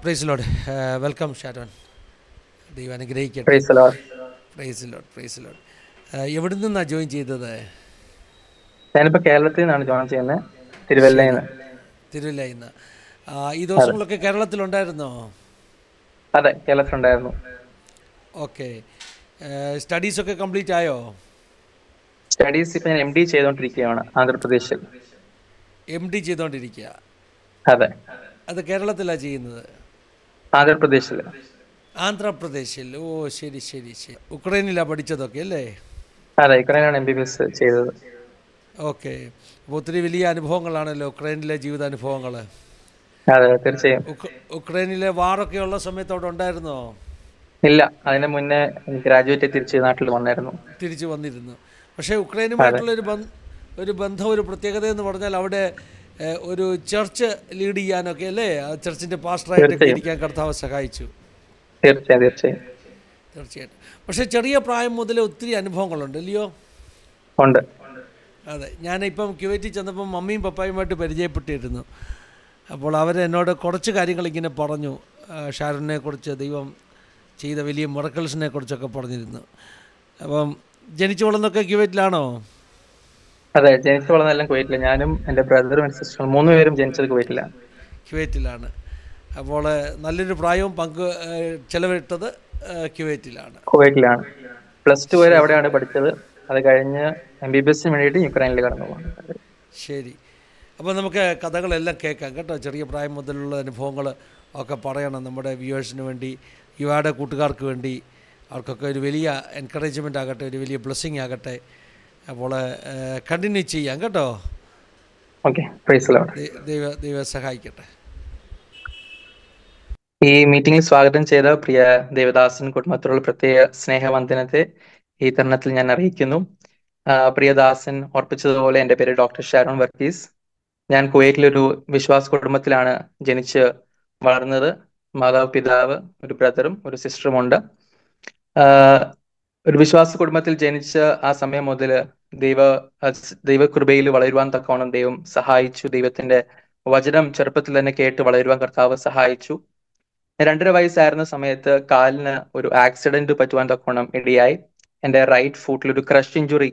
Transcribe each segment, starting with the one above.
price load welcome Sharon ദൈവം അനുഗ്രഹിക്കട്ടെ praise Lord praise Lord praise Lord എവിടെ നിന്നാണ് ജോയിൻ ചെയ്തത് ഞാനിപ്പോൾ കേരളത്തിൽ നിന്നാണ് ജോയിൻ ചെയ്യുന്നത് തിരുവല്ലയിൽ നിന്ന് തിരുവല്ലയിൽ നിന്ന് ഈ ദിവസങ്ങളൊക്കെ കേരളത്തിലുണ്ടായിരുന്നോ അതെ കേരളത്തിലുണ്ടായിരുന്നു ഓക്കെ സ്റ്റഡീസ് ഒക്കെ കംപ്ലീറ്റ് ആയോ സ്റ്റഡീസ് ഇപ്പൊ ഞാൻ എം ഡി ചെയ്തോണ്ടിരിക്കുകയാണ് ആന്ധ്രാപ്രദേശിൽ എം ഡി ചെയ്തോണ്ടിരിക്കുക അതെ അത് കേരളത്തിലാ ചെയ്യുന്നത് ആന്ധ്രാപ്രദേശിൽ ആന്ധ്രാപ്രദേശിൽ ഓ ശരി ശരി ശരി ഉക്രൈനിലാ പഠിച്ചതൊക്കെ അല്ലേ അതെ ഉക്രൈനാണ് ചെയ്തത് ഓക്കെ ഒത്തിരി വലിയ അനുഭവങ്ങളാണല്ലോ ഉക്രൈനിലെ ജീവിതാനുഭവങ്ങൾ അതെ ഉക്രൈനിലെ വാറൊക്കെ ഉള്ള സമയത്ത് അവിടെ ഉണ്ടായിരുന്നോ ഇല്ല അതിന് മുന്നേ ഗ്രാജുവേറ്റ് തിരിച്ച് നാട്ടിൽ വന്നായിരുന്നു തിരിച്ചു വന്നിരുന്നു പക്ഷേ ഉക്രൈനുമായിട്ടുള്ള ഒരു ഒരു ബന്ധം ഒരു പ്രത്യേകത എന്ന് പറഞ്ഞാൽ അവിടെ ഒരു ചർച്ച് ലീഡ് ചെയ്യാനൊക്കെ അല്ലേ ചർച്ചിന്റെ പാസ്റ്ററായിട്ട് ഇരിക്കാൻ കർത്താവ് സഹായിച്ചു തീർച്ചയായിട്ടും പക്ഷെ ചെറിയ പ്രായം മുതൽ ഒത്തിരി അനുഭവങ്ങളുണ്ട് ഇല്ലയോ ഉണ്ട് അതെ ഞാനിപ്പം കുവൈറ്റിൽ ചെന്നപ്പോൾ മമ്മിയും പപ്പായുമായിട്ട് പരിചയപ്പെട്ടിരുന്നു അപ്പോൾ അവർ എന്നോട് കുറച്ച് കാര്യങ്ങൾ ഇങ്ങനെ പറഞ്ഞു ഷാരനെ കുറിച്ച് ദൈവം ചെയ്ത വലിയ മുറക്കൽസിനെ കുറിച്ചൊക്കെ പറഞ്ഞിരുന്നു അപ്പം ജനിച്ചു വളർന്നൊക്കെ ക്യുവേറ്റിലാണോ അതെ ജനിച്ചു വളർന്നെല്ലാം കുവൈറ്റില് ഞാനും എന്റെ ബ്രദറും എന്റെ സിസ്റ്ററും മൂന്ന് പേരും ജനിച്ചത് കുവൈറ്റിലാണ് കുവൈറ്റിലാണ് അപ്പോൾ നല്ലൊരു പ്രായവും പങ്ക് ചെലവിട്ടത് കുവൈറ്റിലാണ് കുവൈറ്റിലാണ് പ്ലസ് ടു വരെ അവിടെയാണ് പഠിച്ചത് അത് കഴിഞ്ഞ് എം ബി ബി എസ് വേണ്ടിയിട്ട് യുക്രൈനിൽ കടന്നു പോകുന്നത് ശരി അപ്പോൾ നമുക്ക് കഥകളെല്ലാം കേൾക്കാം കേട്ടോ ചെറിയ പ്രായം മുതലുള്ള അനുഭവങ്ങൾ ഒക്കെ പറയണം നമ്മുടെ വ്യൂവേഴ്സിന് വേണ്ടി യുവാടെ കൂട്ടുകാർക്ക് വേണ്ടി അവർക്കൊക്കെ ഒരു വലിയ എൻകറേജ്മെൻ്റ് ആകട്ടെ ഒരു വലിയ ബ്ലെസ്സിങ് ആകട്ടെ അപ്പോൾ കണ്ടിന്യൂ ചെയ്യാം കേട്ടോ സഹായിക്കട്ടെ ഈ മീറ്റിംഗിൽ സ്വാഗതം ചെയ്ത പ്രിയ ദേവദാസൻ കുടുംബത്തോടുള്ള പ്രത്യേക സ്നേഹവന്ദനത്തെ ഈ തരണത്തിൽ ഞാൻ അറിയിക്കുന്നു പ്രിയദാസൻ ഉറപ്പിച്ചതുപോലെ എൻ്റെ പേര് ഡോക്ടർ ഷാരോൺ വർഗീസ് ഞാൻ കുവൈറ്റിലൊരു വിശ്വാസ കുടുംബത്തിലാണ് ജനിച്ച് വളർന്നത് മാതാവ് പിതാവ് ഒരു ബ്രദറും ഒരു സിസ്റ്ററുമുണ്ട് ഒരു വിശ്വാസ കുടുംബത്തിൽ ജനിച്ച ആ സമയം മുതൽ ദൈവ ദൈവകൃപയിൽ വളരുവാൻ തക്കവണ്ണം ദൈവം സഹായിച്ചു ദൈവത്തിന്റെ വചനം ചെറുപ്പത്തിൽ തന്നെ കേട്ട് വളരുവാൻ കർത്താവ് സഹായിച്ചു രണ്ടര വയസ്സായിരുന്ന സമയത്ത് കാലിന് ഒരു ആക്സിഡന്റ് പറ്റുവാൻ തക്കവണ്ണം ഇടയായി എൻ്റെ റൈറ്റ് ഫൂട്ടിൽ ഒരു ക്രഷ് ഇഞ്ചുറി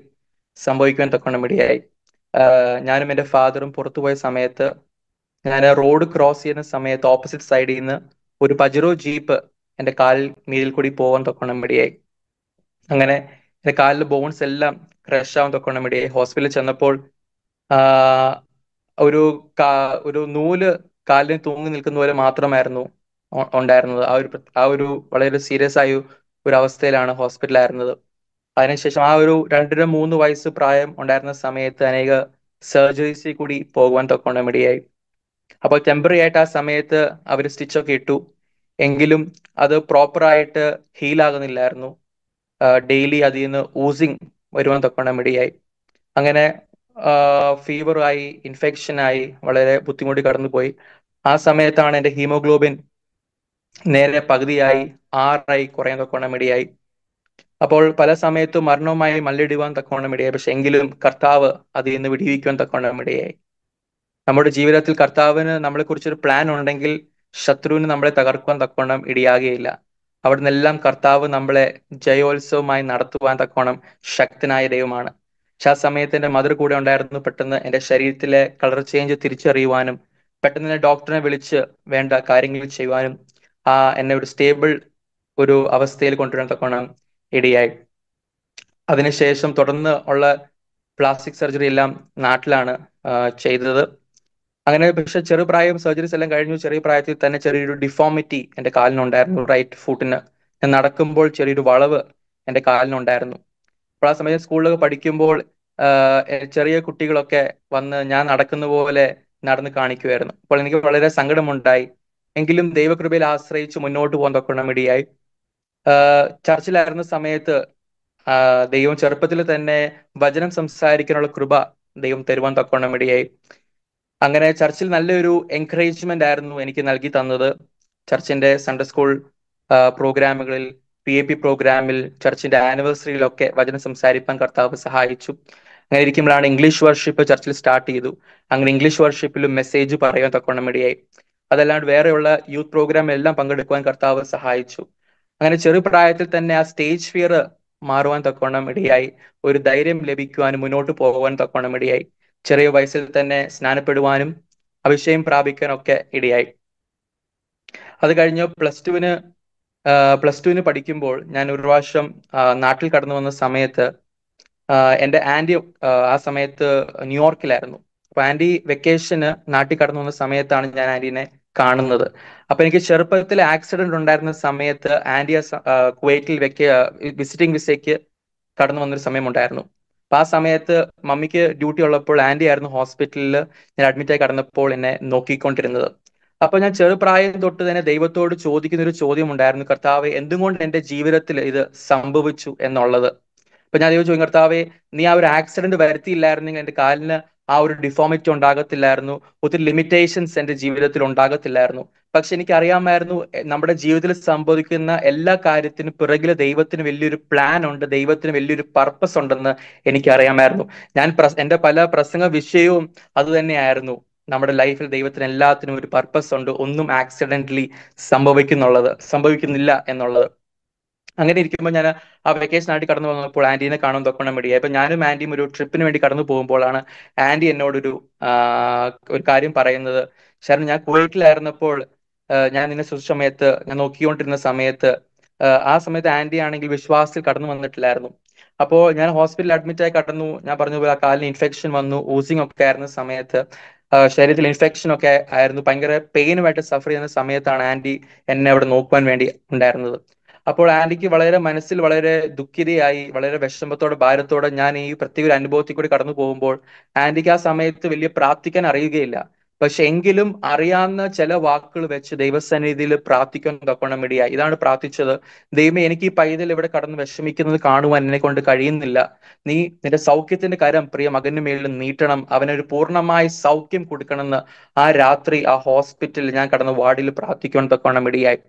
സംഭവിക്കുവാൻ തക്കവണ്ണം ഇടയായി ഞാനും എൻ്റെ ഫാദറും പുറത്തുപോയ സമയത്ത് ഞാൻ റോഡ് ക്രോസ് ചെയ്യുന്ന സമയത്ത് ഓപ്പോസിറ്റ് സൈഡിൽ നിന്ന് ഒരു പജറോ ജീപ്പ് എൻ്റെ കാലിൽ മീതിൽ കൂടി പോകാൻ തക്കവണ്ണം ഇടയായി അങ്ങനെ എന്റെ കാലിലെ ബോൺസ് എല്ലാം ക്രഷ് ആവാൻ തൊക്കണം ഇടയെ ഹോസ്പിറ്റലിൽ ചെന്നപ്പോൾ ഒരു ഒരു നൂല് കാലിന് തൂങ്ങി നിൽക്കുന്ന പോലെ മാത്രമായിരുന്നു ഉണ്ടായിരുന്നത് ആ ഒരു ആ ഒരു വളരെ സീരിയസ് ആയ ഒരു അവസ്ഥയിലാണ് ഹോസ്പിറ്റലായിരുന്നത് അതിനുശേഷം ആ ഒരു രണ്ടര മൂന്ന് വയസ്സ് പ്രായം ഉണ്ടായിരുന്ന സമയത്ത് അനേക സർജറീസിൽ കൂടി പോകുവാൻ തൊക്കോണമിടിയായി അപ്പോൾ ടെമ്പററി ആയിട്ട് ആ സമയത്ത് അവർ സ്റ്റിച്ചൊക്കെ ഇട്ടു എങ്കിലും അത് പ്രോപ്പറായിട്ട് ഹീൽ ആകുന്നില്ലായിരുന്നു ഡെയിലി അതിൽ നിന്ന് ഊസിങ് വരുവാൻ തക്കവണ്ണം ഇടയായി അങ്ങനെ ഫീവറായി ഇൻഫെക്ഷനായി വളരെ ബുദ്ധിമുട്ടി കടന്നുപോയി ആ സമയത്താണ് എൻ്റെ ഹീമോഗ്ലോബിൻ നേരെ പകുതിയായി ആറായി കുറയാൻ തക്കവണ്ണം ഇടയായി അപ്പോൾ പല സമയത്തും മരണവുമായി മല്ലിടുവാൻ തക്കവണ്ണം ഇടയായി പക്ഷെ എങ്കിലും കർത്താവ് അതിൽ നിന്ന് വിടിവിക്കുവാൻ തക്കവണ്ണം ഇടയായി നമ്മുടെ ജീവിതത്തിൽ കർത്താവിന് നമ്മളെ കുറിച്ചൊരു പ്ലാൻ ഉണ്ടെങ്കിൽ ശത്രുവിന് നമ്മളെ തകർക്കുവാൻ തക്കവണ്ണം ഇടിയാകുകയില്ല അവിടെ നിന്നെല്ലാം കർത്താവ് നമ്മളെ ജയോത്സവമായി നടത്തുവാൻ തക്കോണം ശക്തനായ ദൈവമാണ് പക്ഷെ ആ സമയത്ത് എന്റെ മധുര കൂടെ ഉണ്ടായിരുന്നു പെട്ടെന്ന് എന്റെ ശരീരത്തിലെ കളർ ചേഞ്ച് തിരിച്ചറിയുവാനും പെട്ടെന്ന് തന്നെ ഡോക്ടറിനെ വിളിച്ച് വേണ്ട കാര്യങ്ങൾ ചെയ്യുവാനും ആ എന്നെ ഒരു സ്റ്റേബിൾ ഒരു അവസ്ഥയിൽ കൊണ്ടുവരാൻ തക്കോണം ഇടിയായി അതിനുശേഷം തുടർന്ന് ഉള്ള പ്ലാസ്റ്റിക് സർജറി എല്ലാം നാട്ടിലാണ് ചെയ്തത് അങ്ങനെ പക്ഷെ ചെറുപ്രായം സർജറീസ് എല്ലാം കഴിഞ്ഞു ചെറിയ പ്രായത്തിൽ തന്നെ ചെറിയൊരു ഡിഫോമിറ്റി എന്റെ കാലിനുണ്ടായിരുന്നു റൈറ്റ് ഫുട്ടിന് ഞാൻ നടക്കുമ്പോൾ ചെറിയൊരു വളവ് എന്റെ കാലിനുണ്ടായിരുന്നു അപ്പോൾ ആ സമയത്ത് സ്കൂളിലൊക്കെ പഠിക്കുമ്പോൾ ചെറിയ കുട്ടികളൊക്കെ വന്ന് ഞാൻ നടക്കുന്ന പോലെ നടന്ന് കാണിക്കുമായിരുന്നു അപ്പോൾ എനിക്ക് വളരെ സങ്കടമുണ്ടായി എങ്കിലും ദൈവകൃപയിൽ ആശ്രയിച്ച് മുന്നോട്ട് പോകാൻ തൊക്കെ മിടിയായി ചർച്ചിലായിരുന്ന സമയത്ത് ദൈവം ചെറുപ്പത്തിൽ തന്നെ വചനം സംസാരിക്കാനുള്ള കൃപ ദൈവം തരുവാൻ തൊക്കെ മിടിയായി അങ്ങനെ ചർച്ചിൽ നല്ലൊരു എൻകറേജ്മെന്റ് ആയിരുന്നു എനിക്ക് നൽകി തന്നത് ചർച്ചിന്റെ സൺഡേ സ്കൂൾ പ്രോഗ്രാമുകളിൽ പി എ പി പ്രോഗ്രാമിൽ ചർച്ചിന്റെ ആനിവേഴ്സറിയിലൊക്കെ വചനം സംസാരിപ്പാൻ കർത്താവ് സഹായിച്ചു അങ്ങനെ ഇരിക്കുമ്പോഴാണ് ഇംഗ്ലീഷ് വർഷിപ്പ് ചർച്ചിൽ സ്റ്റാർട്ട് ചെയ്തു അങ്ങനെ ഇംഗ്ലീഷ് വർഷിപ്പിലും മെസ്സേജ് പറയാൻ തക്കോണം ഇടയായി അതല്ലാണ്ട് വേറെയുള്ള യൂത്ത് പ്രോഗ്രാമെല്ലാം പങ്കെടുക്കുവാൻ കർത്താവ് സഹായിച്ചു അങ്ങനെ ചെറുപ്രായത്തിൽ തന്നെ ആ സ്റ്റേജ് ഫിയർ മാറുവാൻ തക്കോണം ഒരു ധൈര്യം ലഭിക്കുവാനും മുന്നോട്ട് പോകുവാൻ തക്കോണം ചെറിയ വയസ്സിൽ തന്നെ സ്നാനപ്പെടുവാനും അഭിഷേകം ഒക്കെ ഇടയായി അത് കഴിഞ്ഞ് പ്ലസ് ടുവിന് പ്ലസ് ടുവിന് പഠിക്കുമ്പോൾ ഞാൻ ഒരു പ്രാവശ്യം നാട്ടിൽ കടന്നു വന്ന സമയത്ത് എൻ്റെ ആൻറ്റി ആ സമയത്ത് ന്യൂയോർക്കിലായിരുന്നു അപ്പൊ ആൻറ്റി വെക്കേഷന് നാട്ടിൽ കടന്നു വന്ന സമയത്താണ് ഞാൻ ആൻറ്റീനെ കാണുന്നത് അപ്പൊ എനിക്ക് ചെറുപ്പത്തിൽ ആക്സിഡന്റ് ഉണ്ടായിരുന്ന സമയത്ത് ആൻറ്റി കുവൈറ്റിൽ വെക്ക വിസിറ്റിംഗ് വിസയ്ക്ക് കടന്നു വന്നൊരു സമയമുണ്ടായിരുന്നു അപ്പൊ ആ സമയത്ത് മമ്മിക്ക് ഡ്യൂട്ടി ഉള്ളപ്പോൾ ആന്റി ആയിരുന്നു ഹോസ്പിറ്റലിൽ ഞാൻ അഡ്മിറ്റ് ആയി കടന്നപ്പോൾ എന്നെ നോക്കിക്കൊണ്ടിരുന്നത് അപ്പൊ ഞാൻ ചെറുപ്രായം തൊട്ട് തന്നെ ദൈവത്തോട് ചോദിക്കുന്ന ഒരു ചോദ്യം ഉണ്ടായിരുന്നു കർത്താവ് എന്തുകൊണ്ട് എന്റെ ജീവിതത്തിൽ ഇത് സംഭവിച്ചു എന്നുള്ളത് അപ്പൊ ഞാൻ ചോദിക്കും കർത്താവെ നീ ആ ഒരു ആക്സിഡന്റ് വരുത്തിയില്ലായിരുന്നെങ്കിൽ എന്റെ കാലിന് ആ ഒരു ഡിഫോമിറ്റി ഉണ്ടാകത്തില്ലായിരുന്നു ഒത്തിരി ലിമിറ്റേഷൻസ് എൻ്റെ ജീവിതത്തിൽ ഉണ്ടാകത്തില്ലായിരുന്നു പക്ഷെ എനിക്ക് അറിയാമായിരുന്നു നമ്മുടെ ജീവിതത്തിൽ സംഭവിക്കുന്ന എല്ലാ കാര്യത്തിനും പിറകിൽ ദൈവത്തിന് വലിയൊരു പ്ലാൻ ഉണ്ട് ദൈവത്തിന് വലിയൊരു പർപ്പസ് ഉണ്ടെന്ന് എനിക്ക് അറിയാമായിരുന്നു ഞാൻ എൻ്റെ പല പ്രസംഗ വിഷയവും അത് തന്നെയായിരുന്നു നമ്മുടെ ലൈഫിൽ ദൈവത്തിന് എല്ലാത്തിനും ഒരു പർപ്പസ് ഉണ്ട് ഒന്നും ആക്സിഡന്റലി സംഭവിക്കുന്നുള്ളത് സംഭവിക്കുന്നില്ല എന്നുള്ളത് അങ്ങനെ ഇരിക്കുമ്പോൾ ഞാൻ ആ വെക്കേഷൻ ആയിട്ട് കടന്നു വന്നപ്പോൾ ആന്റീനെ കാണാൻ തൊക്കണം വേണ്ടി അപ്പൊ ഞാനും ആന്റിയും ഒരു ട്രിപ്പിന് വേണ്ടി കടന്നു പോകുമ്പോഴാണ് ആന്റി എന്നോടൊരു ഒരു കാര്യം പറയുന്നത് ശരണ ഞാൻ കുവൈറ്റിലായിരുന്നപ്പോൾ ഞാൻ നിന്നെ സൃഷ്ടി സമയത്ത് ഞാൻ നോക്കിക്കൊണ്ടിരുന്ന സമയത്ത് ആ സമയത്ത് ആന്റി ആണെങ്കിൽ വിശ്വാസത്തിൽ കടന്നു വന്നിട്ടില്ലായിരുന്നു അപ്പോൾ ഞാൻ ഹോസ്പിറ്റലിൽ അഡ്മിറ്റ് ആയി കടന്നു ഞാൻ പറഞ്ഞു പോലെ കാലിന് ഇൻഫെക്ഷൻ വന്നു ഊസിങ് ഒക്കെ ആയിരുന്ന സമയത്ത് ശരീരത്തിൽ ഇൻഫെക്ഷൻ ഒക്കെ ആയിരുന്നു ഭയങ്കര പെയിനുമായിട്ട് സഫർ ചെയ്യുന്ന സമയത്താണ് ആന്റി എന്നെ അവിടെ നോക്കുവാൻ വേണ്ടി ഉണ്ടായിരുന്നത് അപ്പോൾ ആന്റിക്ക് വളരെ മനസ്സിൽ വളരെ ദുഃഖിതയായി വളരെ വിഷമത്തോടെ ഭാരത്തോടെ ഞാൻ ഈ പ്രത്യേക ഒരു അനുഭവത്തിൽ കൂടി കടന്നു പോകുമ്പോൾ ആന്റിക്ക് ആ സമയത്ത് വലിയ പ്രാർത്ഥിക്കാൻ അറിയുകയില്ല പക്ഷെ എങ്കിലും അറിയാവുന്ന ചില വാക്കുകൾ വെച്ച് ദൈവസന്നിധിയിൽ പ്രാർത്ഥിക്കാൻ തക്കണം ഇടിയായി ഇതാണ് പ്രാർത്ഥിച്ചത് ദൈവമേ എനിക്ക് ഈ പൈതൽ ഇവിടെ കടന്ന് വിഷമിക്കുന്നത് കാണുവാൻ എന്നെ കൊണ്ട് കഴിയുന്നില്ല നീ നിന്റെ സൗഖ്യത്തിന്റെ കരം പ്രിയ മകന്റെ മേളിൽ നീട്ടണം അവനൊരു പൂർണ്ണമായ സൗഖ്യം കൊടുക്കണമെന്ന് ആ രാത്രി ആ ഹോസ്പിറ്റലിൽ ഞാൻ കടന്ന വാർഡിൽ പ്രാർത്ഥിക്കാൻ തക്കണം ഇടിയായി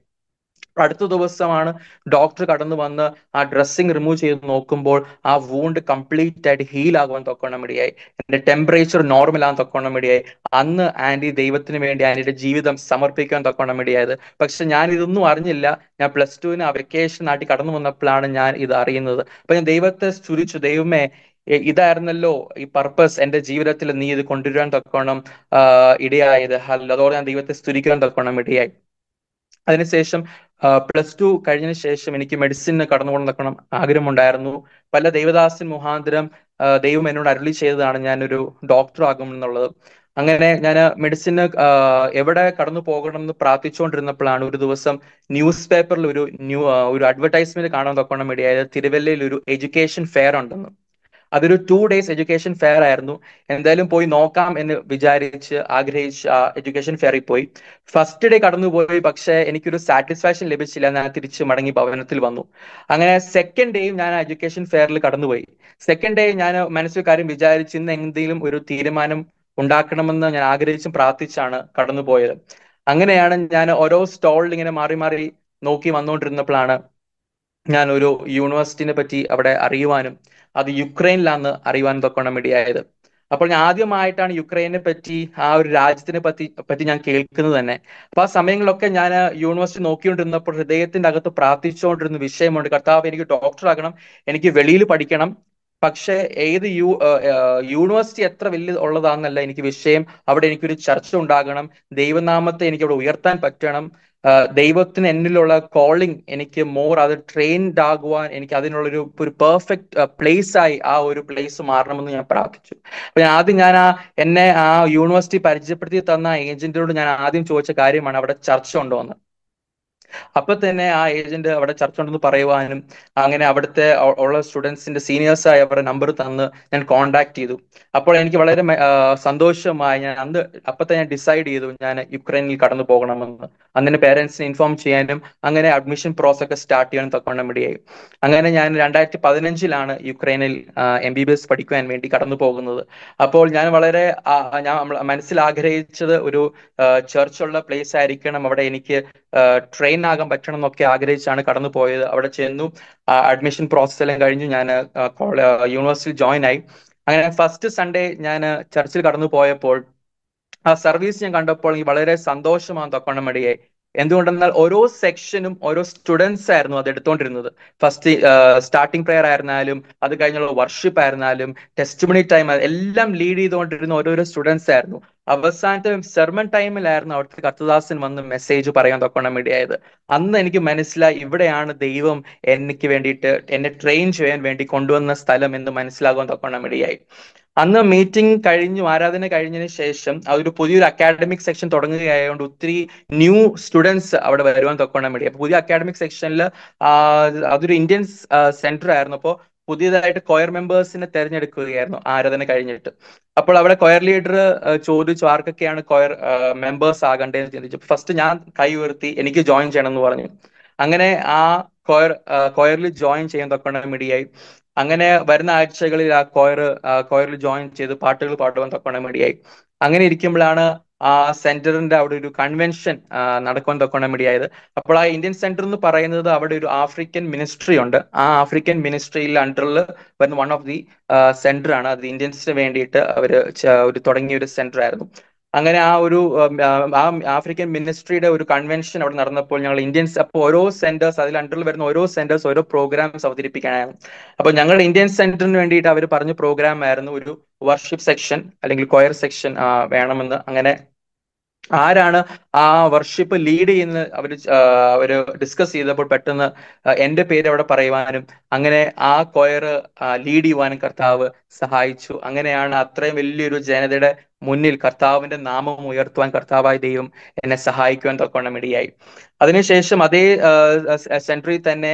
അടുത്ത ദിവസമാണ് ഡോക്ടർ കടന്നു വന്ന് ആ ഡ്രസ്സിങ് റിമൂവ് ചെയ്ത് നോക്കുമ്പോൾ ആ വൂണ്ട് കംപ്ലീറ്റ് ആയിട്ട് ഹീൽ ആകുവാൻ തൊക്കണം ഇടയായി എൻ്റെ ടെമ്പറേച്ചർ നോർമൽ ആകാൻ തൊക്കണം ഇടയായി അന്ന് ആന്റി ദൈവത്തിന് വേണ്ടി ആന്റിയുടെ ജീവിതം സമർപ്പിക്കാൻ തൊക്കണം ഇടയായത് പക്ഷെ ഞാൻ ഇതൊന്നും അറിഞ്ഞില്ല ഞാൻ പ്ലസ് ടുവിന് ആ വെക്കേഷൻ നാട്ടിൽ കടന്നു വന്നപ്പോഴാണ് ഞാൻ ഇത് അറിയുന്നത് അപ്പൊ ഞാൻ ദൈവത്തെ സ്തുരിച്ചു ദൈവമേ ഇതായിരുന്നല്ലോ ഈ പർപ്പസ് എന്റെ ജീവിതത്തിൽ നീ ഇത് കൊണ്ടുവരാൻ തക്കണം ഇടയായത് അതോടെ ഞാൻ ദൈവത്തെ സ്തുരിക്കാൻ തക്കണം ഇടയായി അതിനുശേഷം പ്ലസ് ടു കഴിഞ്ഞതിന് ശേഷം എനിക്ക് മെഡിസിന് കടന്നുകൊണ്ട് നടക്കണം ആഗ്രഹമുണ്ടായിരുന്നു പല ദൈവദാസൻ മുഖാന്തരം ദൈവം എന്നോട് അരുളി ചെയ്തതാണ് ഞാനൊരു ഡോക്ടർ ആകുമെന്നുള്ളത് അങ്ങനെ ഞാൻ മെഡിസിന് എവിടെ കടന്നു പോകണം എന്ന് പ്രാർത്ഥിച്ചുകൊണ്ടിരുന്നപ്പോഴാണ് ഒരു ദിവസം ന്യൂസ് പേപ്പറിൽ ഒരു ന്യൂ ഒരു അഡ്വർടൈസ്മെന്റ് കാണാൻ തൊക്കണം ഇടയായത് തിരുവല്ലയിൽ ഒരു എഡ്യൂക്കേഷൻ ഫെയർ ഉണ്ടെന്ന് അതൊരു ടു ഡേയ്സ് എഡ്യൂക്കേഷൻ ഫെയർ ആയിരുന്നു എന്തായാലും പോയി നോക്കാം എന്ന് വിചാരിച്ച് ആഗ്രഹിച്ച് ആ എഡ്യൂക്കേഷൻ ഫെയറിൽ പോയി ഫസ്റ്റ് ഡേ കടന്നുപോയി പക്ഷേ എനിക്കൊരു സാറ്റിസ്ഫാക്ഷൻ ലഭിച്ചില്ല ഞാൻ തിരിച്ച് മടങ്ങി ഭവനത്തിൽ വന്നു അങ്ങനെ സെക്കൻഡ് ഡേയും ഞാൻ എഡ്യൂക്കേഷൻ ഫെയറിൽ കടന്നുപോയി സെക്കൻഡ് ഡേ ഞാൻ മനസ്സിൽ കാര്യം വിചാരിച്ച് ഇന്ന് എന്തെങ്കിലും ഒരു തീരുമാനം ഉണ്ടാക്കണമെന്ന് ഞാൻ ആഗ്രഹിച്ചും പ്രാർത്ഥിച്ചാണ് കടന്നുപോയത് അങ്ങനെയാണ് ഞാൻ ഓരോ സ്റ്റോളിൽ ഇങ്ങനെ മാറി മാറി നോക്കി വന്നുകൊണ്ടിരുന്നപ്പോഴാണ് ഞാൻ ഒരു യൂണിവേഴ്സിറ്റിനെ പറ്റി അവിടെ അറിയുവാനും അത് യുക്രൈനിലാന്ന് അറിയുവാൻ തൊക്കണം ഇടയായത് അപ്പോൾ ഞാൻ ആദ്യമായിട്ടാണ് യുക്രൈനെ പറ്റി ആ ഒരു രാജ്യത്തിനെ പറ്റി പറ്റി ഞാൻ കേൾക്കുന്നത് തന്നെ അപ്പൊ ആ സമയങ്ങളിലൊക്കെ ഞാൻ യൂണിവേഴ്സിറ്റി നോക്കിക്കൊണ്ടിരുന്നപ്പോൾ ഹൃദയത്തിന്റെ അകത്ത് പ്രാർത്ഥിച്ചുകൊണ്ടിരുന്ന വിഷയമുണ്ട് കർത്താവ് എനിക്ക് ഡോക്ടർ ആകണം എനിക്ക് വെളിയിൽ പഠിക്കണം പക്ഷെ ഏത് യു യൂണിവേഴ്സിറ്റി എത്ര വലിയ ഉള്ളതാണെന്നല്ല എനിക്ക് വിഷയം അവിടെ എനിക്കൊരു ചർച്ച ഉണ്ടാകണം ദൈവനാമത്തെ എനിക്ക് അവിടെ ഉയർത്താൻ പറ്റണം ദൈവത്തിന് എന്നിലുള്ള കോളിംഗ് എനിക്ക് മോർ അത് ട്രെയിൻഡ് ആകുവാൻ എനിക്ക് അതിനുള്ളൊരു ഒരു പെർഫെക്റ്റ് പ്ലേസ് ആയി ആ ഒരു പ്ലേസ് മാറണമെന്ന് ഞാൻ പ്രാർത്ഥിച്ചു അപ്പൊ ആദ്യം ഞാൻ ആ എന്നെ ആ യൂണിവേഴ്സിറ്റി പരിചയപ്പെടുത്തി തന്ന ഏജന്റിനോട് ഞാൻ ആദ്യം ചോദിച്ച കാര്യമാണ് അവിടെ ചർച്ച ഉണ്ടോ എന്ന് അപ്പൊ തന്നെ ആ ഏജന്റ് അവിടെ ചർച്ച ഉണ്ടെന്ന് പറയുവാനും അങ്ങനെ അവിടുത്തെ ഉള്ള സ്റ്റുഡൻസിന്റെ സീനിയേഴ്സ് ആയി അവരുടെ നമ്പർ തന്ന് ഞാൻ കോണ്ടാക്ട് ചെയ്തു അപ്പോൾ എനിക്ക് വളരെ സന്തോഷമായി ഞാൻ അന്ന് അപ്പത്തെ ഞാൻ ഡിസൈഡ് ചെയ്തു ഞാൻ യുക്രൈനിൽ കടന്നു പോകണമെന്ന് അങ്ങനെ പേരൻസിനെ ഇൻഫോം ചെയ്യാനും അങ്ങനെ അഡ്മിഷൻ പ്രോസസ് ഒക്കെ സ്റ്റാർട്ട് ചെയ്യാനും തൊക്കെ വേണ്ടിയായി അങ്ങനെ ഞാൻ രണ്ടായിരത്തി പതിനഞ്ചിലാണ് യുക്രൈനിൽ എം ബി ബി എസ് പഠിക്കുവാൻ വേണ്ടി കടന്നു പോകുന്നത് അപ്പോൾ ഞാൻ വളരെ ഞാൻ മനസ്സിൽ ആഗ്രഹിച്ചത് ഒരു ചർച്ചുള്ള പ്ലേസ് ആയിരിക്കണം അവിടെ എനിക്ക് ട്രെയിൻ ആകാൻ പറ്റണം എന്നൊക്കെ ആഗ്രഹിച്ചാണ് കടന്നു പോയത് അവിടെ ചെന്നു അഡ്മിഷൻ പ്രോസസ് എല്ലാം കഴിഞ്ഞു ഞാൻ യൂണിവേഴ്സിറ്റി ജോയിൻ ആയി അങ്ങനെ ഫസ്റ്റ് സൺഡേ ഞാൻ ചർച്ചിൽ കടന്നു പോയപ്പോൾ ആ സർവീസ് ഞാൻ കണ്ടപ്പോൾ എനിക്ക് വളരെ സന്തോഷമാണ് തൊക്കണം മടിയെ എന്തുകൊണ്ടെന്നാൽ ഓരോ സെക്ഷനും ഓരോ സ്റ്റുഡൻസ് ആയിരുന്നു അത് എടുത്തുകൊണ്ടിരുന്നത് ഫസ്റ്റ് സ്റ്റാർട്ടിംഗ് പ്രെയർ ആയിരുന്നാലും അത് കഴിഞ്ഞുള്ള വർഷിപ്പ് ആയിരുന്നാലും ടെസ്റ്റ് മണി ടൈം എല്ലാം ലീഡ് ചെയ്തുകൊണ്ടിരുന്ന ഓരോരോ സ്റ്റുഡൻസ് ആയിരുന്നു അവസാനത്തെ സെർമൺ ടൈമിലായിരുന്നു അവിടുത്തെ കർത്തദാസൻ വന്ന് മെസ്സേജ് പറയാൻ തൊക്കണം ഇടയായത് അന്ന് എനിക്ക് മനസ്സിലായി ഇവിടെയാണ് ദൈവം എനിക്ക് വേണ്ടിയിട്ട് എന്നെ ട്രെയിൻ ചെയ്യാൻ വേണ്ടി കൊണ്ടുവന്ന സ്ഥലം എന്ന് മനസ്സിലാകാൻ തൊക്കണം ഇടയായി അന്ന് മീറ്റിംഗ് കഴിഞ്ഞു ആരാധന കഴിഞ്ഞതിന് ശേഷം അതൊരു പുതിയൊരു അക്കാഡമിക് സെക്ഷൻ തുടങ്ങുകയായതുകൊണ്ട് ഒത്തിരി ന്യൂ സ്റ്റുഡൻസ് അവിടെ വരുവാൻ തൊക്കണം ഇടയായി പുതിയ അക്കാഡമിക് സെക്ഷനിൽ അതൊരു ഇന്ത്യൻ സെന്റർ ആയിരുന്നു അപ്പോൾ പുതിയതായിട്ട് കൊയർ മെമ്പേഴ്സിനെ തെരഞ്ഞെടുക്കുകയായിരുന്നു ആരാധന കഴിഞ്ഞിട്ട് അപ്പോൾ അവിടെ കൊയർ ലീഡർ ചോദിച്ചു ആർക്കൊക്കെയാണ് കൊയർ മെമ്പേഴ്സ് എന്ന് ചോദിച്ചു ഫസ്റ്റ് ഞാൻ കൈ ഉയർത്തി എനിക്ക് ജോയിൻ ചെയ്യണം എന്ന് പറഞ്ഞു അങ്ങനെ ആ കൊയർ കൊയറിൽ ജോയിൻ ചെയ്യാൻ തൊക്കണമിടിയായി അങ്ങനെ വരുന്ന ആഴ്ചകളിൽ ആ കൊയർ കൊയറിൽ ജോയിൻ ചെയ്ത് പാട്ടുകൾ പാടുവാൻ തൊക്കണമിടിയായി അങ്ങനെ ഇരിക്കുമ്പോഴാണ് ആ സെന്ററിന്റെ അവിടെ ഒരു കൺവെൻഷൻ നടക്കാൻ തൊക്കോണമിടിയായത് അപ്പോൾ ആ ഇന്ത്യൻ സെന്റർ എന്ന് പറയുന്നത് അവിടെ ഒരു ആഫ്രിക്കൻ മിനിസ്ട്രി ഉണ്ട് ആ ആഫ്രിക്കൻ മിനിസ്ട്രിയിൽ അണ്ടറിൽ വരുന്ന വൺ ഓഫ് ദി സെന്റർ ആണ് അത് ഇന്ത്യൻസിന് വേണ്ടിയിട്ട് അവർ ഒരു തുടങ്ങിയ ഒരു സെന്റർ ആയിരുന്നു അങ്ങനെ ആ ഒരു ആ ആഫ്രിക്കൻ മിനിസ്ട്രിയുടെ ഒരു കൺവെൻഷൻ അവിടെ നടന്നപ്പോൾ ഞങ്ങൾ ഇന്ത്യൻസ് അപ്പോൾ ഓരോ സെന്റേഴ്സ് അതിൽ അണ്ടറിൽ വരുന്ന ഓരോ സെന്റേഴ്സ് ഓരോ പ്രോഗ്രാംസ് അവതരിപ്പിക്കാനായിരുന്നു അപ്പോൾ ഞങ്ങളുടെ ഇന്ത്യൻ സെന്ററിന് വേണ്ടിയിട്ട് അവർ പറഞ്ഞ പ്രോഗ്രാം ആയിരുന്നു ഒരു വർഷിപ്പ് സെക്ഷൻ അല്ലെങ്കിൽ കൊയർ സെക്ഷൻ വേണമെന്ന് അങ്ങനെ ആരാണ് ആ വർഷിപ്പ് ലീഡ് ചെയ്യുന്ന അവർ അവർ ഡിസ്കസ് ചെയ്തപ്പോൾ പെട്ടെന്ന് എൻ്റെ പേര് അവിടെ പറയുവാനും അങ്ങനെ ആ കൊയർ ലീഡ് ചെയ്യുവാനും കർത്താവ് സഹായിച്ചു അങ്ങനെയാണ് അത്രയും വലിയൊരു ജനതയുടെ മുന്നിൽ കർത്താവിന്റെ നാമം ഉയർത്തുവാൻ കർത്താവായ ദൈവം എന്നെ സഹായിക്കുവാൻ തൊക്കെ ഇടയായി അതിനുശേഷം അതേ സെൻട്രിയിൽ തന്നെ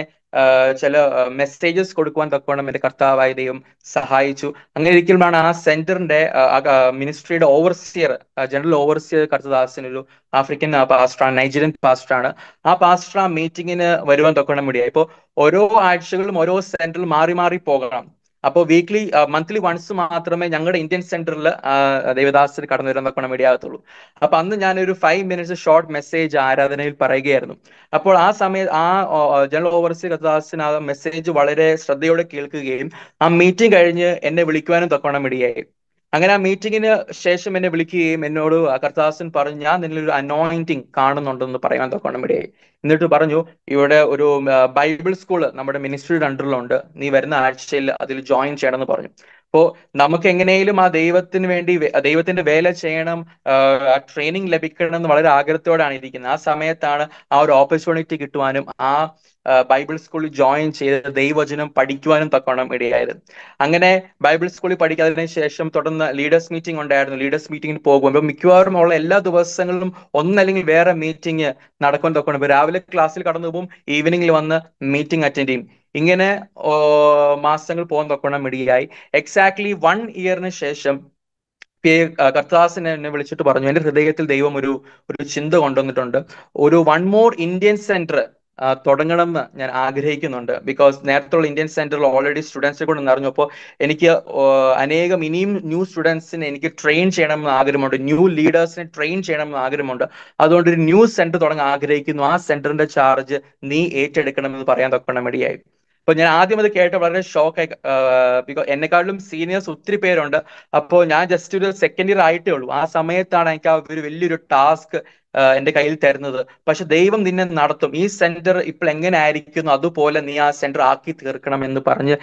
ചില മെസ്സേജസ് കൊടുക്കുവാൻ തക്കവണ്ണം എന്റെ കർത്താവായ ദൈവം സഹായിച്ചു അങ്ങനെ ഇരിക്കുമ്പോഴാണ് ആ സെന്ററിന്റെ മിനിസ്ട്രിയുടെ ഓവർസിയർ ജനറൽ ഓവർസിയർ കർത്തദാസിനൊരു ആഫ്രിക്കൻ പാസ്റ്ററാണ് നൈജീരിയൻ പാസ്റ്ററാണ് ആ പാസ്റ്റർ ആ മീറ്റിങ്ങിന് വരുവാൻ തക്കവണ്ണം ഇടയായി ഇപ്പോൾ ഓരോ ആഴ്ചകളും ഓരോ സെന്ററിൽ മാറി മാറി പോകണം അപ്പോൾ വീക്ക്ലി മന്ത്ലി വൺസ് മാത്രമേ ഞങ്ങളുടെ ഇന്ത്യൻ സെന്ററിൽ ദേവദാസ് കടന്നു വരുന്ന പണമേടി ആകത്തുള്ളൂ അപ്പൊ അന്ന് ഞാനൊരു ഫൈവ് മിനിറ്റ്സ് ഷോർട്ട് മെസ്സേജ് ആരാധനയിൽ പറയുകയായിരുന്നു അപ്പോൾ ആ സമയത്ത് ആ ജനറൽ ഓവർസി രഥദാസിന് ആ മെസ്സേജ് വളരെ ശ്രദ്ധയോടെ കേൾക്കുകയും ആ മീറ്റിംഗ് കഴിഞ്ഞ് എന്നെ വിളിക്കുവാനും തൊക്കോണം അങ്ങനെ ആ മീറ്റിങ്ങിന് ശേഷം എന്നെ വിളിക്കുകയും എന്നോട് കർത്താസൻ പറഞ്ഞു ഞാൻ ഒരു അനോയിന്റിങ് കാണുന്നുണ്ടെന്ന് പറയാൻ തൊക്കണം ഇവിടെ എന്നിട്ട് പറഞ്ഞു ഇവിടെ ഒരു ബൈബിൾ സ്കൂൾ നമ്മുടെ മിനിസ്ട്രിയുടെ അണ്ടറിലുണ്ട് നീ വരുന്ന ആഴ്ചയിൽ അതിൽ ജോയിൻ ചെയ്യണമെന്ന് പറഞ്ഞു അപ്പോ നമുക്ക് എങ്ങനെയും ആ ദൈവത്തിന് വേണ്ടി ദൈവത്തിന്റെ വേല ചെയ്യണം ആ ട്രെയിനിങ് ലഭിക്കണം എന്ന് വളരെ ആഗ്രഹത്തോടാണ് ഇരിക്കുന്നത് ആ സമയത്താണ് ആ ഒരു ഓപ്പർച്യൂണിറ്റി കിട്ടുവാനും ആ ബൈബിൾ സ്കൂളിൽ ജോയിൻ ചെയ്ത് ദൈവവചനം പഠിക്കുവാനും തക്കോണം ഇടയായിരുന്നു അങ്ങനെ ബൈബിൾ സ്കൂളിൽ പഠിക്കാതിന് ശേഷം തുടർന്ന് ലീഡേഴ്സ് മീറ്റിംഗ് ഉണ്ടായിരുന്നു ലീഡേഴ്സ് മീറ്റിംഗിന് പോകുമ്പോൾ മിക്കവാറും ഉള്ള എല്ലാ ദിവസങ്ങളിലും ഒന്നല്ലെങ്കിൽ വേറെ മീറ്റിംഗ് നടക്കുവാൻ തക്കോണം രാവിലെ ക്ലാസ്സിൽ കടന്നു പോകും ഈവനിങ്ങിൽ വന്ന് മീറ്റിംഗ് അറ്റൻഡ് ചെയ്യും ഇങ്ങനെ മാസങ്ങൾ പോകാൻ തൊക്കണം മിടിയായി എക്സാക്ട്ലി വൺ ഇയറിന് ശേഷം കർത്താസിനെ എന്നെ വിളിച്ചിട്ട് പറഞ്ഞു എന്റെ ഹൃദയത്തിൽ ദൈവം ഒരു ഒരു ചിന്ത കൊണ്ടുവന്നിട്ടുണ്ട് ഒരു വൺ മോർ ഇന്ത്യൻ സെന്റർ തുടങ്ങണമെന്ന് ഞാൻ ആഗ്രഹിക്കുന്നുണ്ട് ബിക്കോസ് നേരത്തെയുള്ള ഇന്ത്യൻ സെന്ററിൽ ഓൾറെഡി സ്റ്റുഡൻസിനെ കൊണ്ട് നിറഞ്ഞു അപ്പോൾ എനിക്ക് അനേകം ഇനിയും ന്യൂ സ്റ്റുഡൻസിനെ എനിക്ക് ട്രെയിൻ ചെയ്യണമെന്ന് ആഗ്രഹമുണ്ട് ന്യൂ ലീഡേഴ്സിനെ ട്രെയിൻ ചെയ്യണമെന്ന് ആഗ്രഹമുണ്ട് അതുകൊണ്ട് ഒരു ന്യൂ സെന്റർ തുടങ്ങാൻ ആഗ്രഹിക്കുന്നു ആ സെന്ററിന്റെ ചാർജ് നീ ഏറ്റെടുക്കണമെന്ന് പറയാൻ തൊക്കണം മടിയായി അപ്പൊ ഞാൻ ആദ്യം അത് കേട്ട് വളരെ ഷോക്ക് ആയി ബിക്കോസ് എന്നെക്കാളും സീനിയേഴ്സ് ഒത്തിരി പേരുണ്ട് അപ്പോൾ ഞാൻ ജസ്റ്റ് ഒരു സെക്കൻഡ് ഇയർ ആയിട്ടേ ഉള്ളൂ ആ സമയത്താണ് എനിക്ക് ആ ഒരു വലിയൊരു ടാസ്ക് എന്റെ കയ്യിൽ തരുന്നത് പക്ഷെ ദൈവം നിന്നെ നടത്തും ഈ സെന്റർ ഇപ്പോൾ എങ്ങനെ ആയിരിക്കുന്നു അതുപോലെ നീ ആ സെന്റർ ആക്കി തീർക്കണം എന്ന് പറഞ്ഞ്